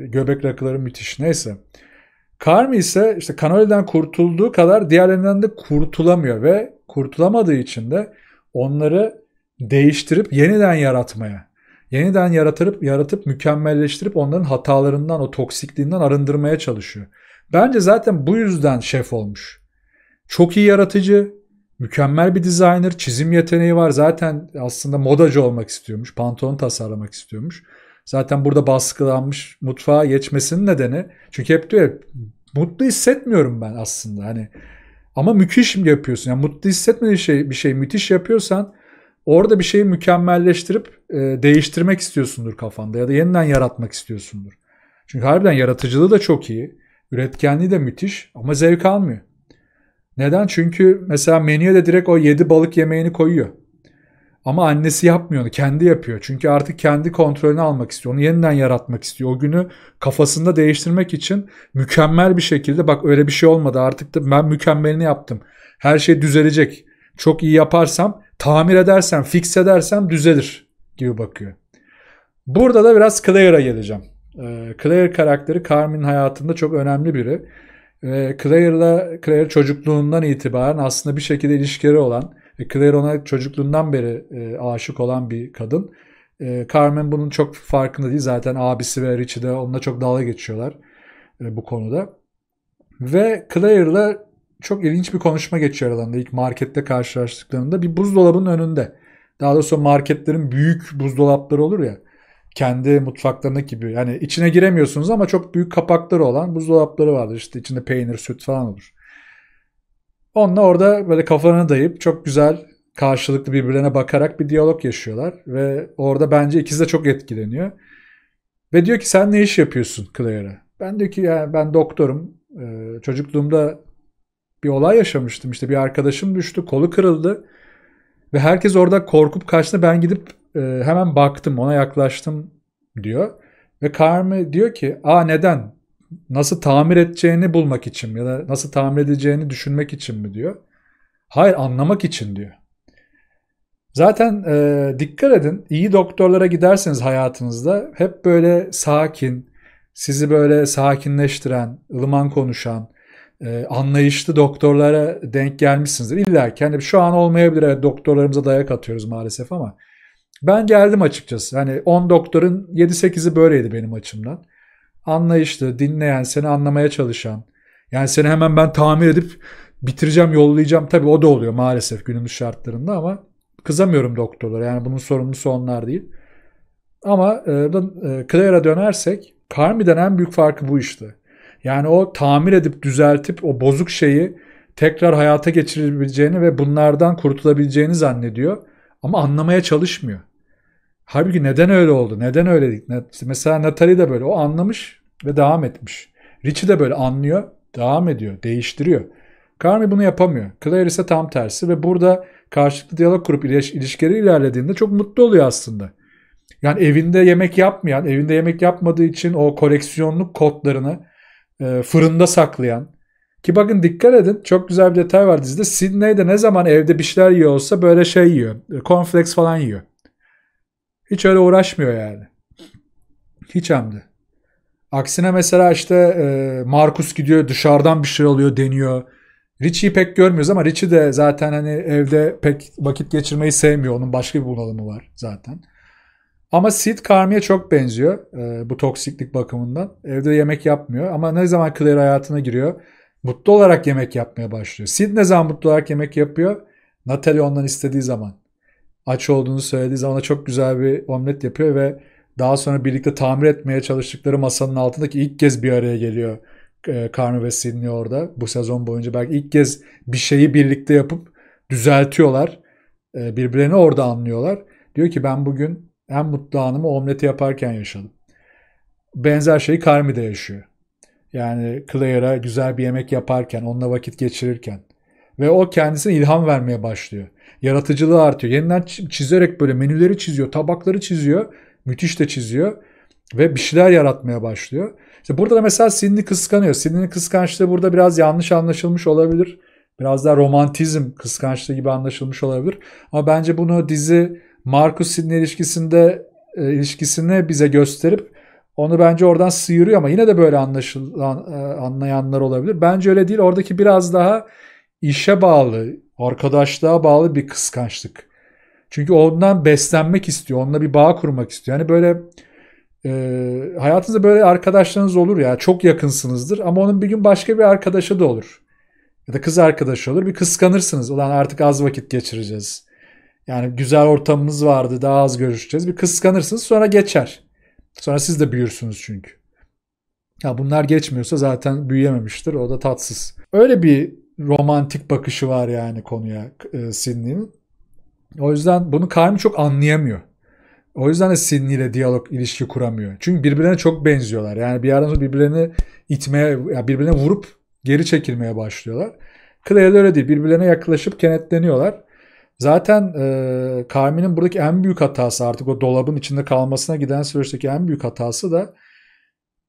göbek rakıları müthiş. Neyse. Karmi ise işte Kanoli'den kurtulduğu kadar diğerlerinden de kurtulamıyor ve kurtulamadığı için de onları değiştirip yeniden yaratmaya, yeniden yaratırıp yaratıp mükemmelleştirip onların hatalarından, o toksikliğinden arındırmaya çalışıyor. Bence zaten bu yüzden şef olmuş. Çok iyi yaratıcı, mükemmel bir designer, çizim yeteneği var. Zaten aslında modacı olmak istiyormuş, pantolon tasarlamak istiyormuş. Zaten burada baskılanmış mutfağa geçmesinin nedeni çünkü hep diyor mutlu hissetmiyorum ben aslında hani ama müthiş yapıyorsun. Yani mutlu hissetmediğin şey bir şey müthiş yapıyorsan orada bir şeyi mükemmelleştirip e, değiştirmek istiyorsundur kafanda ya da yeniden yaratmak istiyorsundur. Çünkü harbiden yaratıcılığı da çok iyi. Üretkenliği de müthiş ama zevk almıyor. Neden? Çünkü mesela menüye de direkt o 7 balık yemeğini koyuyor. Ama annesi yapmıyor kendi yapıyor. Çünkü artık kendi kontrolünü almak istiyor. Onu yeniden yaratmak istiyor. O günü kafasında değiştirmek için mükemmel bir şekilde bak öyle bir şey olmadı artık da ben mükemmelini yaptım. Her şey düzelecek. Çok iyi yaparsam tamir edersem fix edersem düzelir gibi bakıyor. Burada da biraz Claire'a geleceğim. Ee, Claire karakteri Carmen hayatında çok önemli biri. Ee, Claire'la Claire çocukluğundan itibaren aslında bir şekilde ilişkileri olan e, Claire ona çocukluğundan beri e, aşık olan bir kadın. E, Carmen bunun çok farkında değil. Zaten abisi ve Richie de onunla çok dalga geçiyorlar e, bu konuda. Ve Claire'la çok ilginç bir konuşma geçiyor aralarında. ilk markette karşılaştıklarında bir buzdolabının önünde. Daha doğrusu marketlerin büyük buzdolapları olur ya. Kendi mutfaklarına gibi. Yani içine giremiyorsunuz ama çok büyük kapakları olan buzdolapları vardır. İşte içinde peynir, süt falan olur. Onunla orada böyle kafalarını dayayıp çok güzel karşılıklı birbirlerine bakarak bir diyalog yaşıyorlar. Ve orada bence ikisi de çok etkileniyor. Ve diyor ki sen ne iş yapıyorsun Claire'a? Ben diyor ki yani ben doktorum. Ee, çocukluğumda bir olay yaşamıştım. İşte bir arkadaşım düştü, kolu kırıldı. Ve herkes orada korkup kaçtı. Ben gidip e, hemen baktım, ona yaklaştım diyor. Ve Carmi diyor ki, "Aa neden? nasıl tamir edeceğini bulmak için ya da nasıl tamir edeceğini düşünmek için mi diyor. Hayır anlamak için diyor. Zaten e, dikkat edin iyi doktorlara giderseniz hayatınızda hep böyle sakin, sizi böyle sakinleştiren, ılıman konuşan, e, anlayışlı doktorlara denk gelmişsinizdir. İlla ki hani şu an olmayabilir evet, doktorlarımıza dayak atıyoruz maalesef ama ben geldim açıkçası. Hani 10 doktorun 7-8'i böyleydi benim açımdan anlayışlı, dinleyen, seni anlamaya çalışan. Yani seni hemen ben tamir edip bitireceğim, yollayacağım. Tabii o da oluyor maalesef günümüz şartlarında ama kızamıyorum doktorlara. Yani bunun sorumlusu onlar değil. Ama e, e, Claire'a dönersek Karmi'den en büyük farkı bu işte. Yani o tamir edip düzeltip o bozuk şeyi tekrar hayata geçirebileceğini ve bunlardan kurtulabileceğini zannediyor. Ama anlamaya çalışmıyor. Halbuki neden öyle oldu? Neden öyle Mesela Natalie de böyle. O anlamış ve devam etmiş. Richie de böyle anlıyor, devam ediyor, değiştiriyor. Carmi bunu yapamıyor. Claire ise tam tersi ve burada karşılıklı diyalog kurup ilişkileri ilerlediğinde çok mutlu oluyor aslında. Yani evinde yemek yapmayan, evinde yemek yapmadığı için o koleksiyonluk kodlarını e, fırında saklayan. Ki bakın dikkat edin çok güzel bir detay var dizide. de ne zaman evde bir şeyler yiyor olsa böyle şey yiyor. E, cornflakes falan yiyor. Hiç öyle uğraşmıyor yani. Hiç hem de. Aksine mesela işte e, Markus gidiyor dışarıdan bir şey oluyor deniyor. Richie'yi pek görmüyoruz ama Richie de zaten hani evde pek vakit geçirmeyi sevmiyor. Onun başka bir bunalımı var zaten. Ama Sid Carmi'ye çok benziyor e, bu toksiklik bakımından. Evde yemek yapmıyor ama ne zaman Claire hayatına giriyor mutlu olarak yemek yapmaya başlıyor. Sid ne zaman mutlu olarak yemek yapıyor? Natalie ondan istediği zaman aç olduğunu söylediği zaman çok güzel bir omlet yapıyor ve daha sonra birlikte tamir etmeye çalıştıkları masanın altındaki ilk kez bir araya geliyor e, Karnı ve Sidney orada. Bu sezon boyunca belki ilk kez bir şeyi birlikte yapıp düzeltiyorlar. E, birbirlerini orada anlıyorlar. Diyor ki ben bugün en mutlu anımı omleti yaparken yaşadım. Benzer şeyi Carmi de yaşıyor. Yani Claire'a güzel bir yemek yaparken, onunla vakit geçirirken. Ve o kendisine ilham vermeye başlıyor. Yaratıcılığı artıyor. Yeniden çizerek böyle menüleri çiziyor, tabakları çiziyor. Müthiş de çiziyor. Ve bir şeyler yaratmaya başlıyor. İşte burada da mesela Sidney kıskanıyor. Sidney'in kıskançlığı burada biraz yanlış anlaşılmış olabilir. Biraz daha romantizm kıskançlığı gibi anlaşılmış olabilir. Ama bence bunu dizi Marcus Sidney ilişkisinde e, ilişkisini bize gösterip onu bence oradan sıyırıyor ama yine de böyle anlaşılan, e, anlayanlar olabilir. Bence öyle değil. Oradaki biraz daha işe bağlı, Arkadaşlığa bağlı bir kıskançlık. Çünkü ondan beslenmek istiyor. Onunla bir bağ kurmak istiyor. Yani böyle e, hayatınızda böyle arkadaşlarınız olur ya. Çok yakınsınızdır ama onun bir gün başka bir arkadaşı da olur. Ya da kız arkadaşı olur. Bir kıskanırsınız. Ulan artık az vakit geçireceğiz. Yani güzel ortamımız vardı. Daha az görüşeceğiz. Bir kıskanırsınız sonra geçer. Sonra siz de büyürsünüz çünkü. Ya bunlar geçmiyorsa zaten büyüyememiştir. O da tatsız. Öyle bir romantik bakışı var yani konuya e, Sidney'nin. O yüzden bunu Carmi çok anlayamıyor. O yüzden de Sidney ile diyalog ilişki kuramıyor. Çünkü birbirlerine çok benziyorlar. Yani bir yerden birbirlerini itmeye, yani birbirine vurup geri çekilmeye başlıyorlar. Claire öyle değil. Birbirlerine yaklaşıp kenetleniyorlar. Zaten e, Carmi'nin buradaki en büyük hatası artık o dolabın içinde kalmasına giden süreçteki en büyük hatası da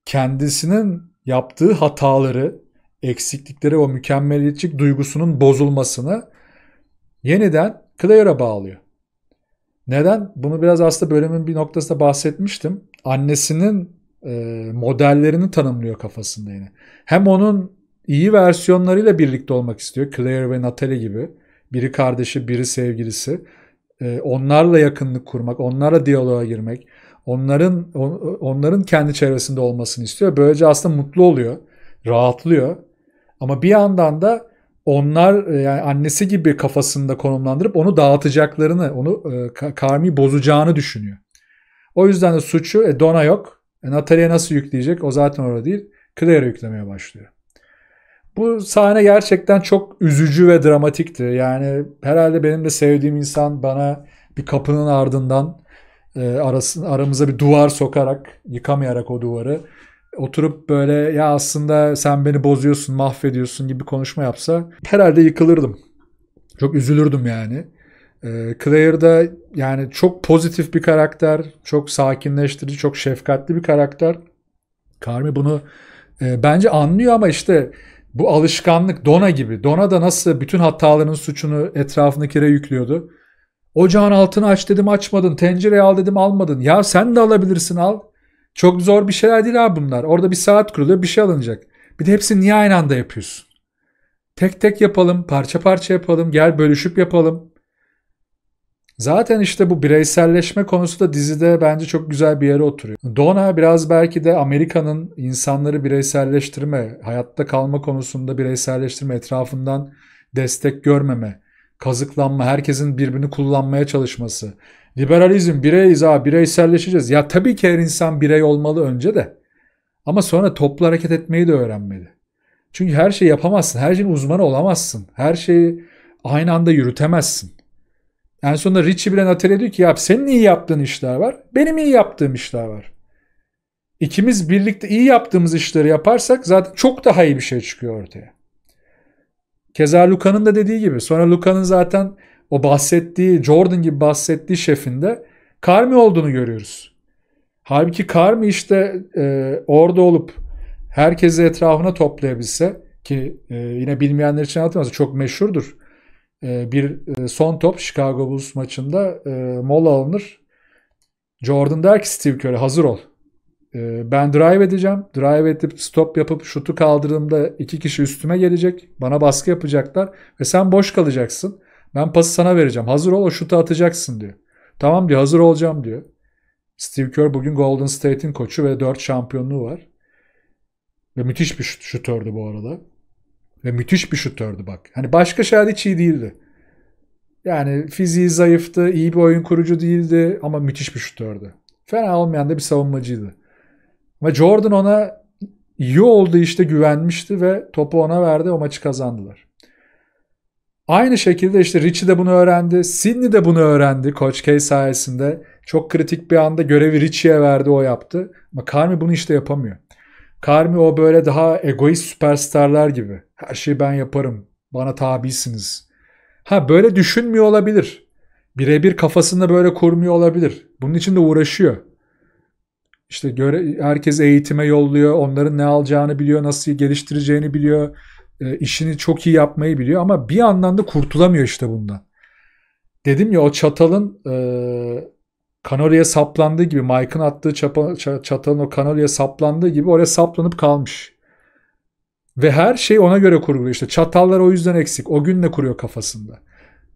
kendisinin yaptığı hataları eksiklikleri o mükemmeliyetçilik duygusunun bozulmasını yeniden Claire'a bağlıyor. Neden? Bunu biraz aslında bölümün bir noktasında bahsetmiştim. Annesinin e, modellerini tanımlıyor kafasında yine. Hem onun iyi versiyonlarıyla birlikte olmak istiyor. Claire ve Natalie gibi. Biri kardeşi, biri sevgilisi. E, onlarla yakınlık kurmak, onlarla diyaloğa girmek. Onların on, onların kendi çevresinde olmasını istiyor. Böylece aslında mutlu oluyor, rahatlıyor. Ama bir yandan da onlar e, yani annesi gibi kafasında konumlandırıp onu dağıtacaklarını, onu e, karmi bozacağını düşünüyor. O yüzden de suçu e, Dona yok. E, Natalya nasıl yükleyecek? O zaten orada değil. Claire yüklemeye başlıyor. Bu sahne gerçekten çok üzücü ve dramatikti. Yani herhalde benim de sevdiğim insan bana bir kapının ardından e, arası, aramıza bir duvar sokarak, yıkamayarak o duvarı oturup böyle ya aslında sen beni bozuyorsun, mahvediyorsun gibi konuşma yapsa herhalde yıkılırdım. Çok üzülürdüm yani. Ee, Claire da yani çok pozitif bir karakter, çok sakinleştirici, çok şefkatli bir karakter. Carmi bunu e, bence anlıyor ama işte bu alışkanlık Dona gibi. Dona da nasıl bütün hatalarının suçunu kere yüklüyordu. Ocağın altını aç dedim açmadın, tencereyi al dedim almadın. Ya sen de alabilirsin al. Çok zor bir şeyler değil abi bunlar. Orada bir saat kuruluyor bir şey alınacak. Bir de hepsini niye aynı anda yapıyorsun? Tek tek yapalım, parça parça yapalım, gel bölüşüp yapalım. Zaten işte bu bireyselleşme konusu da dizide bence çok güzel bir yere oturuyor. Donna biraz belki de Amerika'nın insanları bireyselleştirme, hayatta kalma konusunda bireyselleştirme etrafından destek görmeme, kazıklanma, herkesin birbirini kullanmaya çalışması, Liberalizm bireyiz ha bireyselleşeceğiz. Ya tabii ki her insan birey olmalı önce de. Ama sonra toplu hareket etmeyi de öğrenmeli. Çünkü her şeyi yapamazsın. Her şeyin uzmanı olamazsın. Her şeyi aynı anda yürütemezsin. En sonunda Richie bile Natalya diyor ki ya senin iyi yaptığın işler var. Benim iyi yaptığım işler var. İkimiz birlikte iyi yaptığımız işleri yaparsak zaten çok daha iyi bir şey çıkıyor ortaya. Keza Luka'nın da dediği gibi. Sonra Luka'nın zaten o bahsettiği Jordan gibi bahsettiği şefinde Karmi olduğunu görüyoruz. Halbuki Karmi işte e, orada olup herkesi etrafına toplayabilse ki e, yine bilmeyenler için anlatmaz çok meşhurdur. E, bir e, son top Chicago Bulls maçında e, mola alınır. Jordan der ki Steve Kerr'e hazır ol. E, ben drive edeceğim. Drive edip stop yapıp şutu kaldırdığımda iki kişi üstüme gelecek. Bana baskı yapacaklar ve sen boş kalacaksın. Ben pası sana vereceğim. Hazır ol o şutu atacaksın diyor. Tamam diyor hazır olacağım diyor. Steve Kerr bugün Golden State'in koçu ve 4 şampiyonluğu var. Ve müthiş bir şut, şutördü bu arada. Ve müthiş bir şutördü bak. Hani başka şahit hiç iyi değildi. Yani fiziği zayıftı, iyi bir oyun kurucu değildi ama müthiş bir şutördü. Fena olmayan da bir savunmacıydı. Ama Jordan ona iyi oldu işte güvenmişti ve topu ona verdi o maçı kazandılar. Aynı şekilde işte Richie de bunu öğrendi. Sidney de bunu öğrendi Coach K sayesinde. Çok kritik bir anda görevi Richie'ye verdi o yaptı. Ama Carmi bunu işte yapamıyor. Carmi o böyle daha egoist süperstarlar gibi. Her şeyi ben yaparım. Bana tabisiniz. Ha böyle düşünmüyor olabilir. Birebir kafasında böyle kurmuyor olabilir. Bunun için de uğraşıyor. İşte göre, herkes eğitime yolluyor. Onların ne alacağını biliyor, nasıl geliştireceğini biliyor e, işini çok iyi yapmayı biliyor ama bir yandan da kurtulamıyor işte bundan. Dedim ya o çatalın e, kanolya saplandığı gibi Mike'ın attığı çapa, çatalın o kanolya saplandığı gibi oraya saplanıp kalmış. Ve her şey ona göre kuruluyor işte. Çatallar o yüzden eksik. O günle kuruyor kafasında.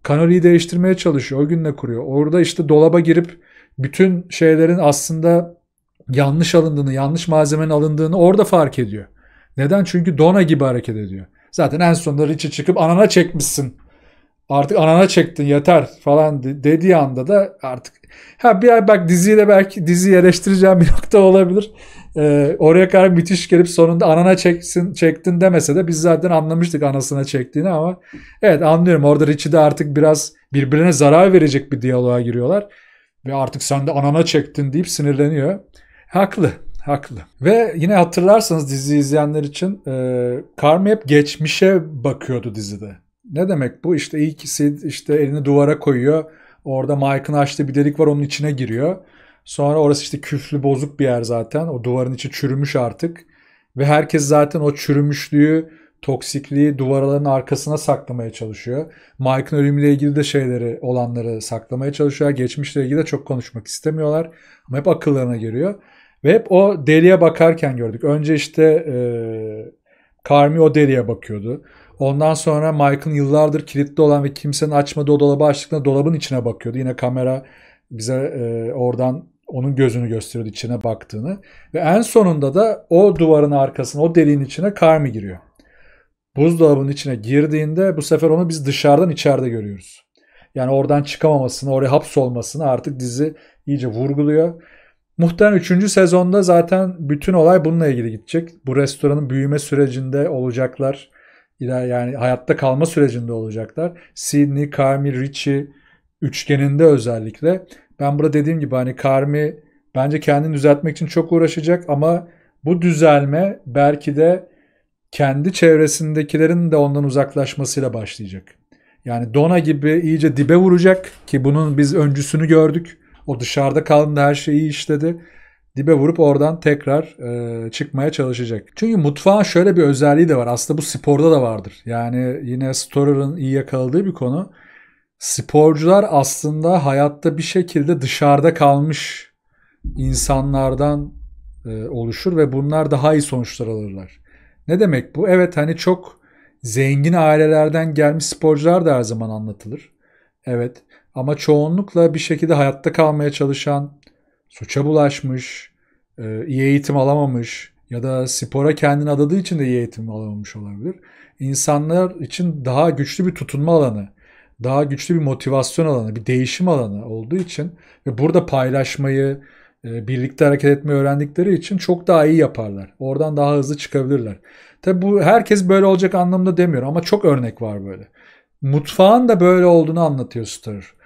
Kanoliyi değiştirmeye çalışıyor. O günle kuruyor. Orada işte dolaba girip bütün şeylerin aslında yanlış alındığını, yanlış malzemenin alındığını orada fark ediyor. Neden? Çünkü dona gibi hareket ediyor. Zaten en sonunda Richie çıkıp anana çekmişsin. Artık anana çektin yeter falan dediği anda da artık ha bir ay bak diziyle belki dizi yerleştireceğim bir nokta olabilir. Ee, oraya kadar müthiş gelip sonunda anana çeksin çektin demese de biz zaten anlamıştık anasına çektiğini ama evet anlıyorum orada Richie de artık biraz birbirine zarar verecek bir diyaloğa giriyorlar ve artık sen de anana çektin deyip sinirleniyor. Haklı. Haklı. Ve yine hatırlarsanız dizi izleyenler için e, Carmi hep geçmişe bakıyordu dizide. Ne demek bu? İşte ilk Sid işte elini duvara koyuyor. Orada Mike'ın açtığı bir delik var onun içine giriyor. Sonra orası işte küflü bozuk bir yer zaten. O duvarın içi çürümüş artık. Ve herkes zaten o çürümüşlüğü, toksikliği duvarların arkasına saklamaya çalışıyor. Mike'ın ölümüyle ilgili de şeyleri, olanları saklamaya çalışıyor. Geçmişle ilgili de çok konuşmak istemiyorlar. Ama hep akıllarına geliyor. Ve hep o deliye bakarken gördük. Önce işte e, Carmi o deliye bakıyordu. Ondan sonra Michael'ın yıllardır kilitli olan ve kimsenin açmadığı o dolabı açtığında dolabın içine bakıyordu. Yine kamera bize e, oradan onun gözünü gösteriyordu içine baktığını. Ve en sonunda da o duvarın arkasına, o deliğin içine Carmi giriyor. Buzdolabının içine girdiğinde bu sefer onu biz dışarıdan içeride görüyoruz. Yani oradan çıkamamasını, oraya hapsolmasını artık dizi iyice vurguluyor. Muhtemelen 3. sezonda zaten bütün olay bununla ilgili gidecek. Bu restoranın büyüme sürecinde olacaklar. Yani hayatta kalma sürecinde olacaklar. Sidney, Carmi, Richie üçgeninde özellikle. Ben burada dediğim gibi hani Carmi bence kendini düzeltmek için çok uğraşacak ama bu düzelme belki de kendi çevresindekilerin de ondan uzaklaşmasıyla başlayacak. Yani Dona gibi iyice dibe vuracak ki bunun biz öncüsünü gördük. O dışarıda kaldı her şeyi işledi. Dibe vurup oradan tekrar e, çıkmaya çalışacak. Çünkü mutfağın şöyle bir özelliği de var. Aslında bu sporda da vardır. Yani yine Storer'ın iyi yakaladığı bir konu. Sporcular aslında hayatta bir şekilde dışarıda kalmış insanlardan e, oluşur ve bunlar daha iyi sonuçlar alırlar. Ne demek bu? Evet hani çok zengin ailelerden gelmiş sporcular da her zaman anlatılır. Evet. Ama çoğunlukla bir şekilde hayatta kalmaya çalışan, suça bulaşmış, e, iyi eğitim alamamış ya da spora kendini adadığı için de iyi eğitim alamamış olabilir. İnsanlar için daha güçlü bir tutunma alanı, daha güçlü bir motivasyon alanı, bir değişim alanı olduğu için ve burada paylaşmayı, e, birlikte hareket etmeyi öğrendikleri için çok daha iyi yaparlar. Oradan daha hızlı çıkabilirler. Tabi bu herkes böyle olacak anlamda demiyorum ama çok örnek var böyle. Mutfağın da böyle olduğunu anlatıyor Stir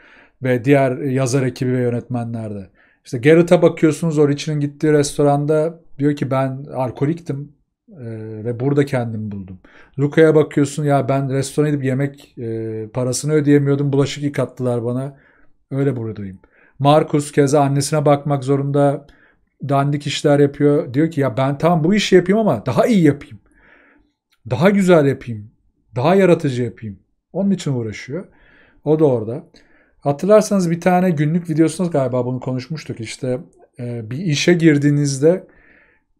ve diğer yazar ekibi ve yönetmenlerde. İşte Garrett'a bakıyorsunuz o Richie'nin gittiği restoranda diyor ki ben alkoliktim e, ve burada kendimi buldum. Luka'ya bakıyorsun ya ben restorana gidip yemek e, parasını ödeyemiyordum bulaşık yıkattılar bana öyle buradayım. Markus keza annesine bakmak zorunda dandik işler yapıyor. Diyor ki ya ben tamam bu işi yapayım ama daha iyi yapayım. Daha güzel yapayım. Daha yaratıcı yapayım. Onun için uğraşıyor. O da orada. Hatırlarsanız bir tane günlük videosunda galiba bunu konuşmuştuk. İşte e, bir işe girdiğinizde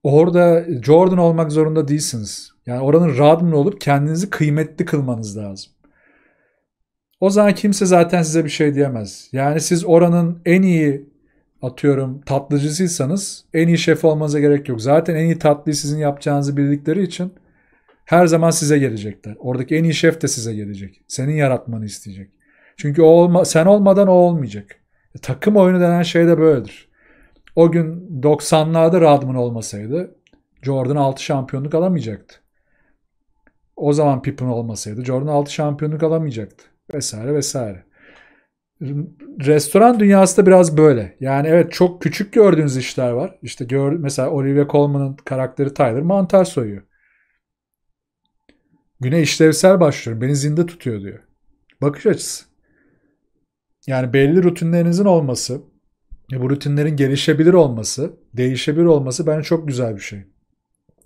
orada Jordan olmak zorunda değilsiniz. Yani oranın Rodman olup kendinizi kıymetli kılmanız lazım. O zaman kimse zaten size bir şey diyemez. Yani siz oranın en iyi atıyorum tatlıcısıysanız en iyi şef olmanıza gerek yok. Zaten en iyi tatlıyı sizin yapacağınızı bildikleri için her zaman size gelecekler. Oradaki en iyi şef de size gelecek. Senin yaratmanı isteyecek. Çünkü o olma, sen olmadan o olmayacak. E, takım oyunu denen şey de böyledir. O gün 90'larda Radman olmasaydı Jordan 6 şampiyonluk alamayacaktı. O zaman Pippen olmasaydı Jordan 6 şampiyonluk alamayacaktı. Vesaire vesaire. Restoran dünyası da biraz böyle. Yani evet çok küçük gördüğünüz işler var. İşte gör, mesela Olivia Colman'ın karakteri Tyler mantar soyuyor. Güne işlevsel başlıyorum. Beni zinde tutuyor diyor. Bakış açısı. Yani belli rutinlerinizin olması, e, bu rutinlerin gelişebilir olması, değişebilir olması bence çok güzel bir şey.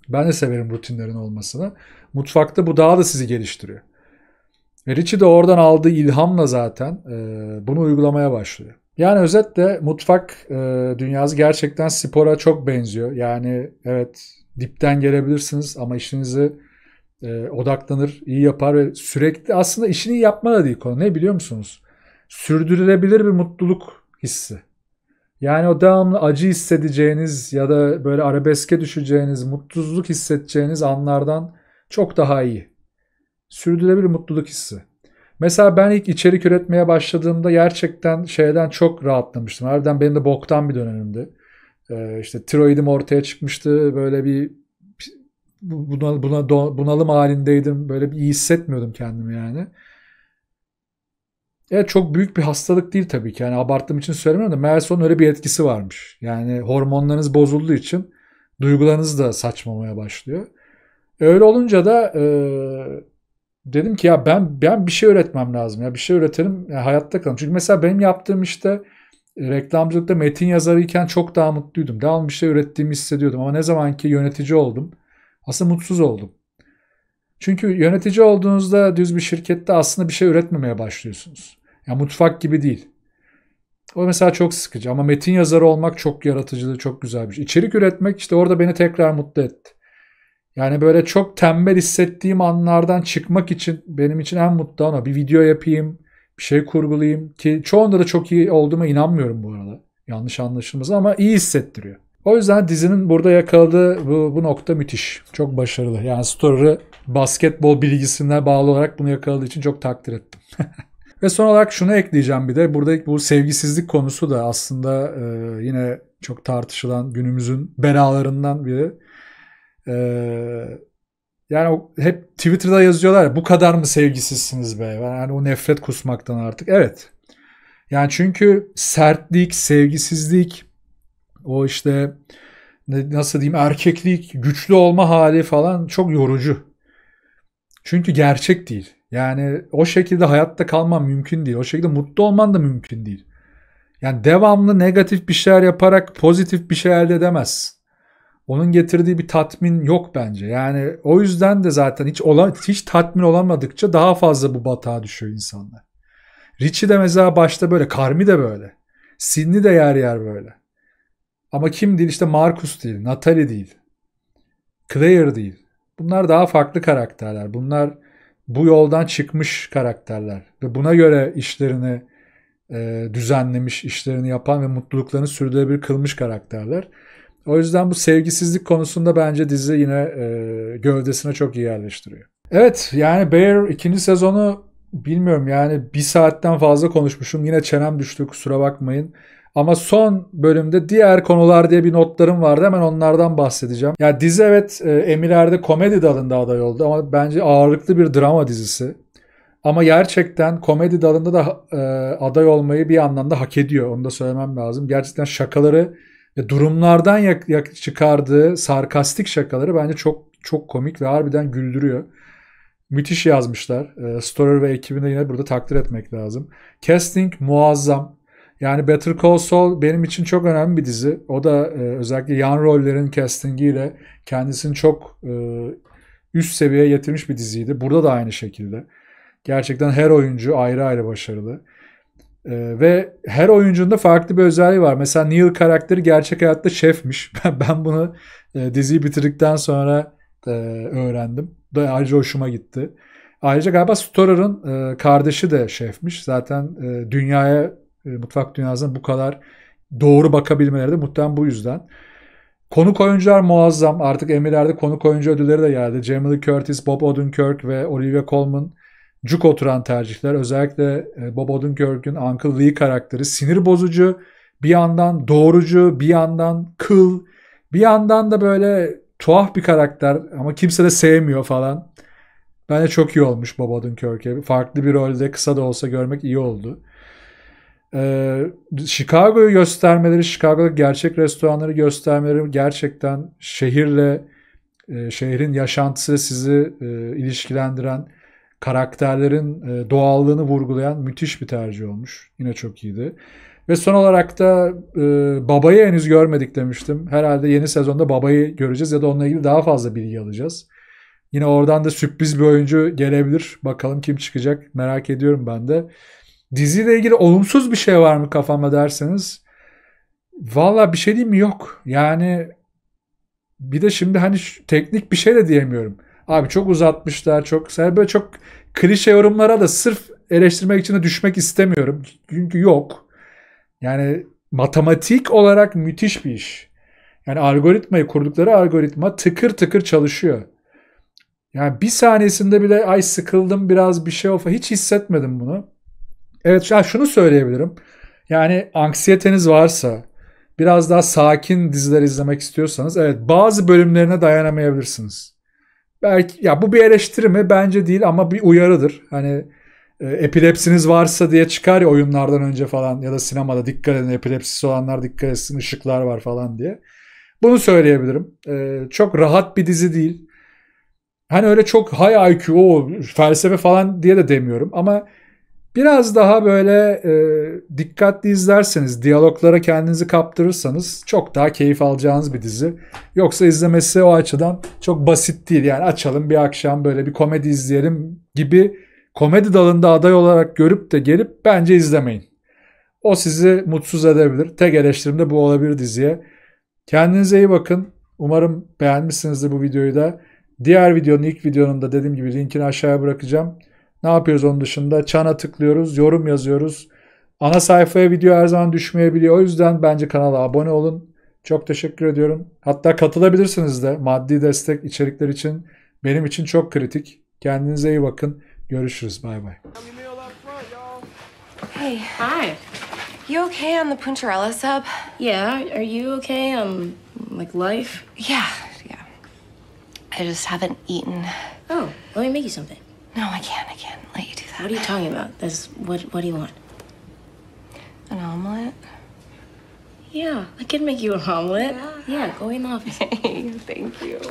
Ben de severim rutinlerin olmasını. Mutfakta bu daha da sizi geliştiriyor. Ve Richie de oradan aldığı ilhamla zaten e, bunu uygulamaya başlıyor. Yani özetle mutfak e, dünyası gerçekten spora çok benziyor. Yani evet dipten gelebilirsiniz ama işinizi e, odaklanır, iyi yapar ve sürekli aslında işini yapma da değil konu. Ne biliyor musunuz? sürdürülebilir bir mutluluk hissi. Yani o devamlı acı hissedeceğiniz ya da böyle arabeske düşeceğiniz, mutsuzluk hissedeceğiniz anlardan çok daha iyi. Sürdürülebilir mutluluk hissi. Mesela ben ilk içerik üretmeye başladığımda gerçekten şeyden çok rahatlamıştım. Harbiden benim de boktan bir dönemimdi. Ee, işte tiroidim ortaya çıkmıştı. Böyle bir buna, buna, bunalım halindeydim. Böyle bir iyi hissetmiyordum kendimi yani. Evet çok büyük bir hastalık değil tabii ki. Yani abarttığım için söylemiyorum da meğerse onun öyle bir etkisi varmış. Yani hormonlarınız bozulduğu için duygularınız da saçmamaya başlıyor. Öyle olunca da e, dedim ki ya ben ben bir şey öğretmem lazım ya bir şey öğretelim yani hayatta kalın. Çünkü mesela benim yaptığım işte reklamcılıkta metin yazarıyken çok daha mutluydum. Devamlı bir şey ürettiğimi hissediyordum ama ne zaman ki yönetici oldum aslında mutsuz oldum. Çünkü yönetici olduğunuzda düz bir şirkette aslında bir şey üretmemeye başlıyorsunuz. Ya yani mutfak gibi değil. O mesela çok sıkıcı ama metin yazarı olmak çok yaratıcı, çok güzel bir şey. İçerik üretmek işte orada beni tekrar mutlu etti. Yani böyle çok tembel hissettiğim anlardan çıkmak için benim için en mutlu an Bir video yapayım, bir şey kurgulayayım ki çoğunda da çok iyi olduğuma inanmıyorum bu arada. Yanlış anlaşılmaz ama iyi hissettiriyor. O yüzden dizinin burada yakaladığı bu, bu nokta müthiş. Çok başarılı. Yani Story'ı basketbol bilgisine bağlı olarak bunu yakaladığı için çok takdir ettim. Ve son olarak şunu ekleyeceğim bir de. Burada bu sevgisizlik konusu da aslında e, yine çok tartışılan günümüzün belalarından biri. E, yani hep Twitter'da yazıyorlar bu kadar mı sevgisizsiniz be? Yani o nefret kusmaktan artık. Evet. Yani çünkü sertlik, sevgisizlik, o işte nasıl diyeyim erkeklik, güçlü olma hali falan çok yorucu. Çünkü gerçek değil. Yani o şekilde hayatta kalman mümkün değil. O şekilde mutlu olman da mümkün değil. Yani devamlı negatif bir şeyler yaparak pozitif bir şey elde edemezsin. Onun getirdiği bir tatmin yok bence. Yani o yüzden de zaten hiç olan, hiç tatmin olamadıkça daha fazla bu batağa düşüyor insanlar. Richie de mesela başta böyle, Karmi de böyle. Sidney de yer yer böyle. Ama kim değil işte Marcus değil, Natalie değil, Claire değil. Bunlar daha farklı karakterler. Bunlar bu yoldan çıkmış karakterler ve buna göre işlerini e, düzenlemiş, işlerini yapan ve mutluluklarını sürdürülebilir kılmış karakterler. O yüzden bu sevgisizlik konusunda bence dizi yine e, gövdesine çok iyi yerleştiriyor. Evet yani Bear ikinci sezonu bilmiyorum yani bir saatten fazla konuşmuşum. Yine çenem düştü kusura bakmayın. Ama son bölümde diğer konular diye bir notlarım vardı. Hemen onlardan bahsedeceğim. Ya yani dizi evet e, Emirer'de komedi dalında aday oldu ama bence ağırlıklı bir drama dizisi. Ama gerçekten komedi dalında da e, aday olmayı bir anlamda hak ediyor. Onu da söylemem lazım. Gerçekten şakaları durumlardan yak, yak, çıkardığı sarkastik şakaları bence çok çok komik ve harbiden güldürüyor. Müthiş yazmışlar. E, Storer ve ekibini yine burada takdir etmek lazım. Casting muazzam. Yani Better Call Saul benim için çok önemli bir dizi. O da e, özellikle yan rollerin castingiyle kendisini çok e, üst seviyeye getirmiş bir diziydi. Burada da aynı şekilde. Gerçekten her oyuncu ayrı ayrı başarılı. E, ve her oyuncunun da farklı bir özelliği var. Mesela Neil karakteri gerçek hayatta şefmiş. Ben, bunu e, diziyi bitirdikten sonra e, öğrendim. Da ayrıca hoşuma gitti. Ayrıca galiba Storer'ın e, kardeşi de şefmiş. Zaten e, dünyaya e, mutfak dünyasına bu kadar doğru bakabilmeleri de muhtemelen bu yüzden. Konuk oyuncular muazzam. Artık Emmy'lerde konuk oyuncu ödülleri de geldi. Jamie Lee Curtis, Bob Odenkirk ve Olivia Colman cuk oturan tercihler. Özellikle e, Bob Odenkirk'ün Uncle Lee karakteri sinir bozucu, bir yandan doğrucu, bir yandan kıl, bir yandan da böyle tuhaf bir karakter ama kimse de sevmiyor falan. Bence çok iyi olmuş Bob Odenkirk'e. Farklı bir rolde kısa da olsa görmek iyi oldu e, Chicago'yu göstermeleri, Chicago'daki gerçek restoranları göstermeleri gerçekten şehirle e, şehrin yaşantısı sizi e, ilişkilendiren karakterlerin e, doğallığını vurgulayan müthiş bir tercih olmuş. Yine çok iyiydi. Ve son olarak da e, babayı henüz görmedik demiştim. Herhalde yeni sezonda babayı göreceğiz ya da onunla ilgili daha fazla bilgi alacağız. Yine oradan da sürpriz bir oyuncu gelebilir. Bakalım kim çıkacak merak ediyorum ben de. Diziyle ilgili olumsuz bir şey var mı kafama derseniz valla bir şey diyeyim mi yok. Yani bir de şimdi hani teknik bir şey de diyemiyorum. Abi çok uzatmışlar çok böyle çok klişe yorumlara da sırf eleştirmek için de düşmek istemiyorum. Çünkü yok. Yani matematik olarak müthiş bir iş. Yani algoritmayı kurdukları algoritma tıkır tıkır çalışıyor. Yani bir saniyesinde bile ay sıkıldım biraz bir şey olsa hiç hissetmedim bunu. Evet ya şunu söyleyebilirim. Yani anksiyeteniz varsa biraz daha sakin diziler izlemek istiyorsanız evet bazı bölümlerine dayanamayabilirsiniz. Belki ya bu bir eleştiri mi? Bence değil ama bir uyarıdır. Hani e, epilepsiniz varsa diye çıkar ya oyunlardan önce falan ya da sinemada dikkat edin epilepsisi olanlar dikkat etsin ışıklar var falan diye. Bunu söyleyebilirim. E, çok rahat bir dizi değil. Hani öyle çok high IQ o felsefe falan diye de demiyorum ama Biraz daha böyle e, dikkatli izlerseniz, diyaloglara kendinizi kaptırırsanız çok daha keyif alacağınız bir dizi. Yoksa izlemesi o açıdan çok basit değil. Yani açalım bir akşam böyle bir komedi izleyelim gibi komedi dalında aday olarak görüp de gelip bence izlemeyin. O sizi mutsuz edebilir. Tek eleştirim de bu olabilir diziye. Kendinize iyi bakın. Umarım beğenmişsinizdir bu videoyu da. Diğer videonun ilk videonun da dediğim gibi linkini aşağıya bırakacağım. Ne yapıyoruz onun dışında? Çana tıklıyoruz, yorum yazıyoruz. Ana sayfaya video her zaman düşmeyebiliyor. O yüzden bence kanala abone olun. Çok teşekkür ediyorum. Hatta katılabilirsiniz de maddi destek içerikler için benim için çok kritik. Kendinize iyi bakın. Görüşürüz. Bay bay. Hey. Hi. You okay on the Puncherella sub? Yeah. Are you okay on like life? Yeah. Yeah. I just haven't eaten. Oh, let me make you something. No, I can't. I can't let you do that. What are you talking about? That's what. What do you want? An omelet. Yeah, I can make you an omelet. Yeah, yeah go in the office. Thank you.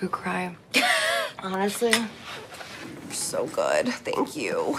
go cry. Honestly, so good. Thank you.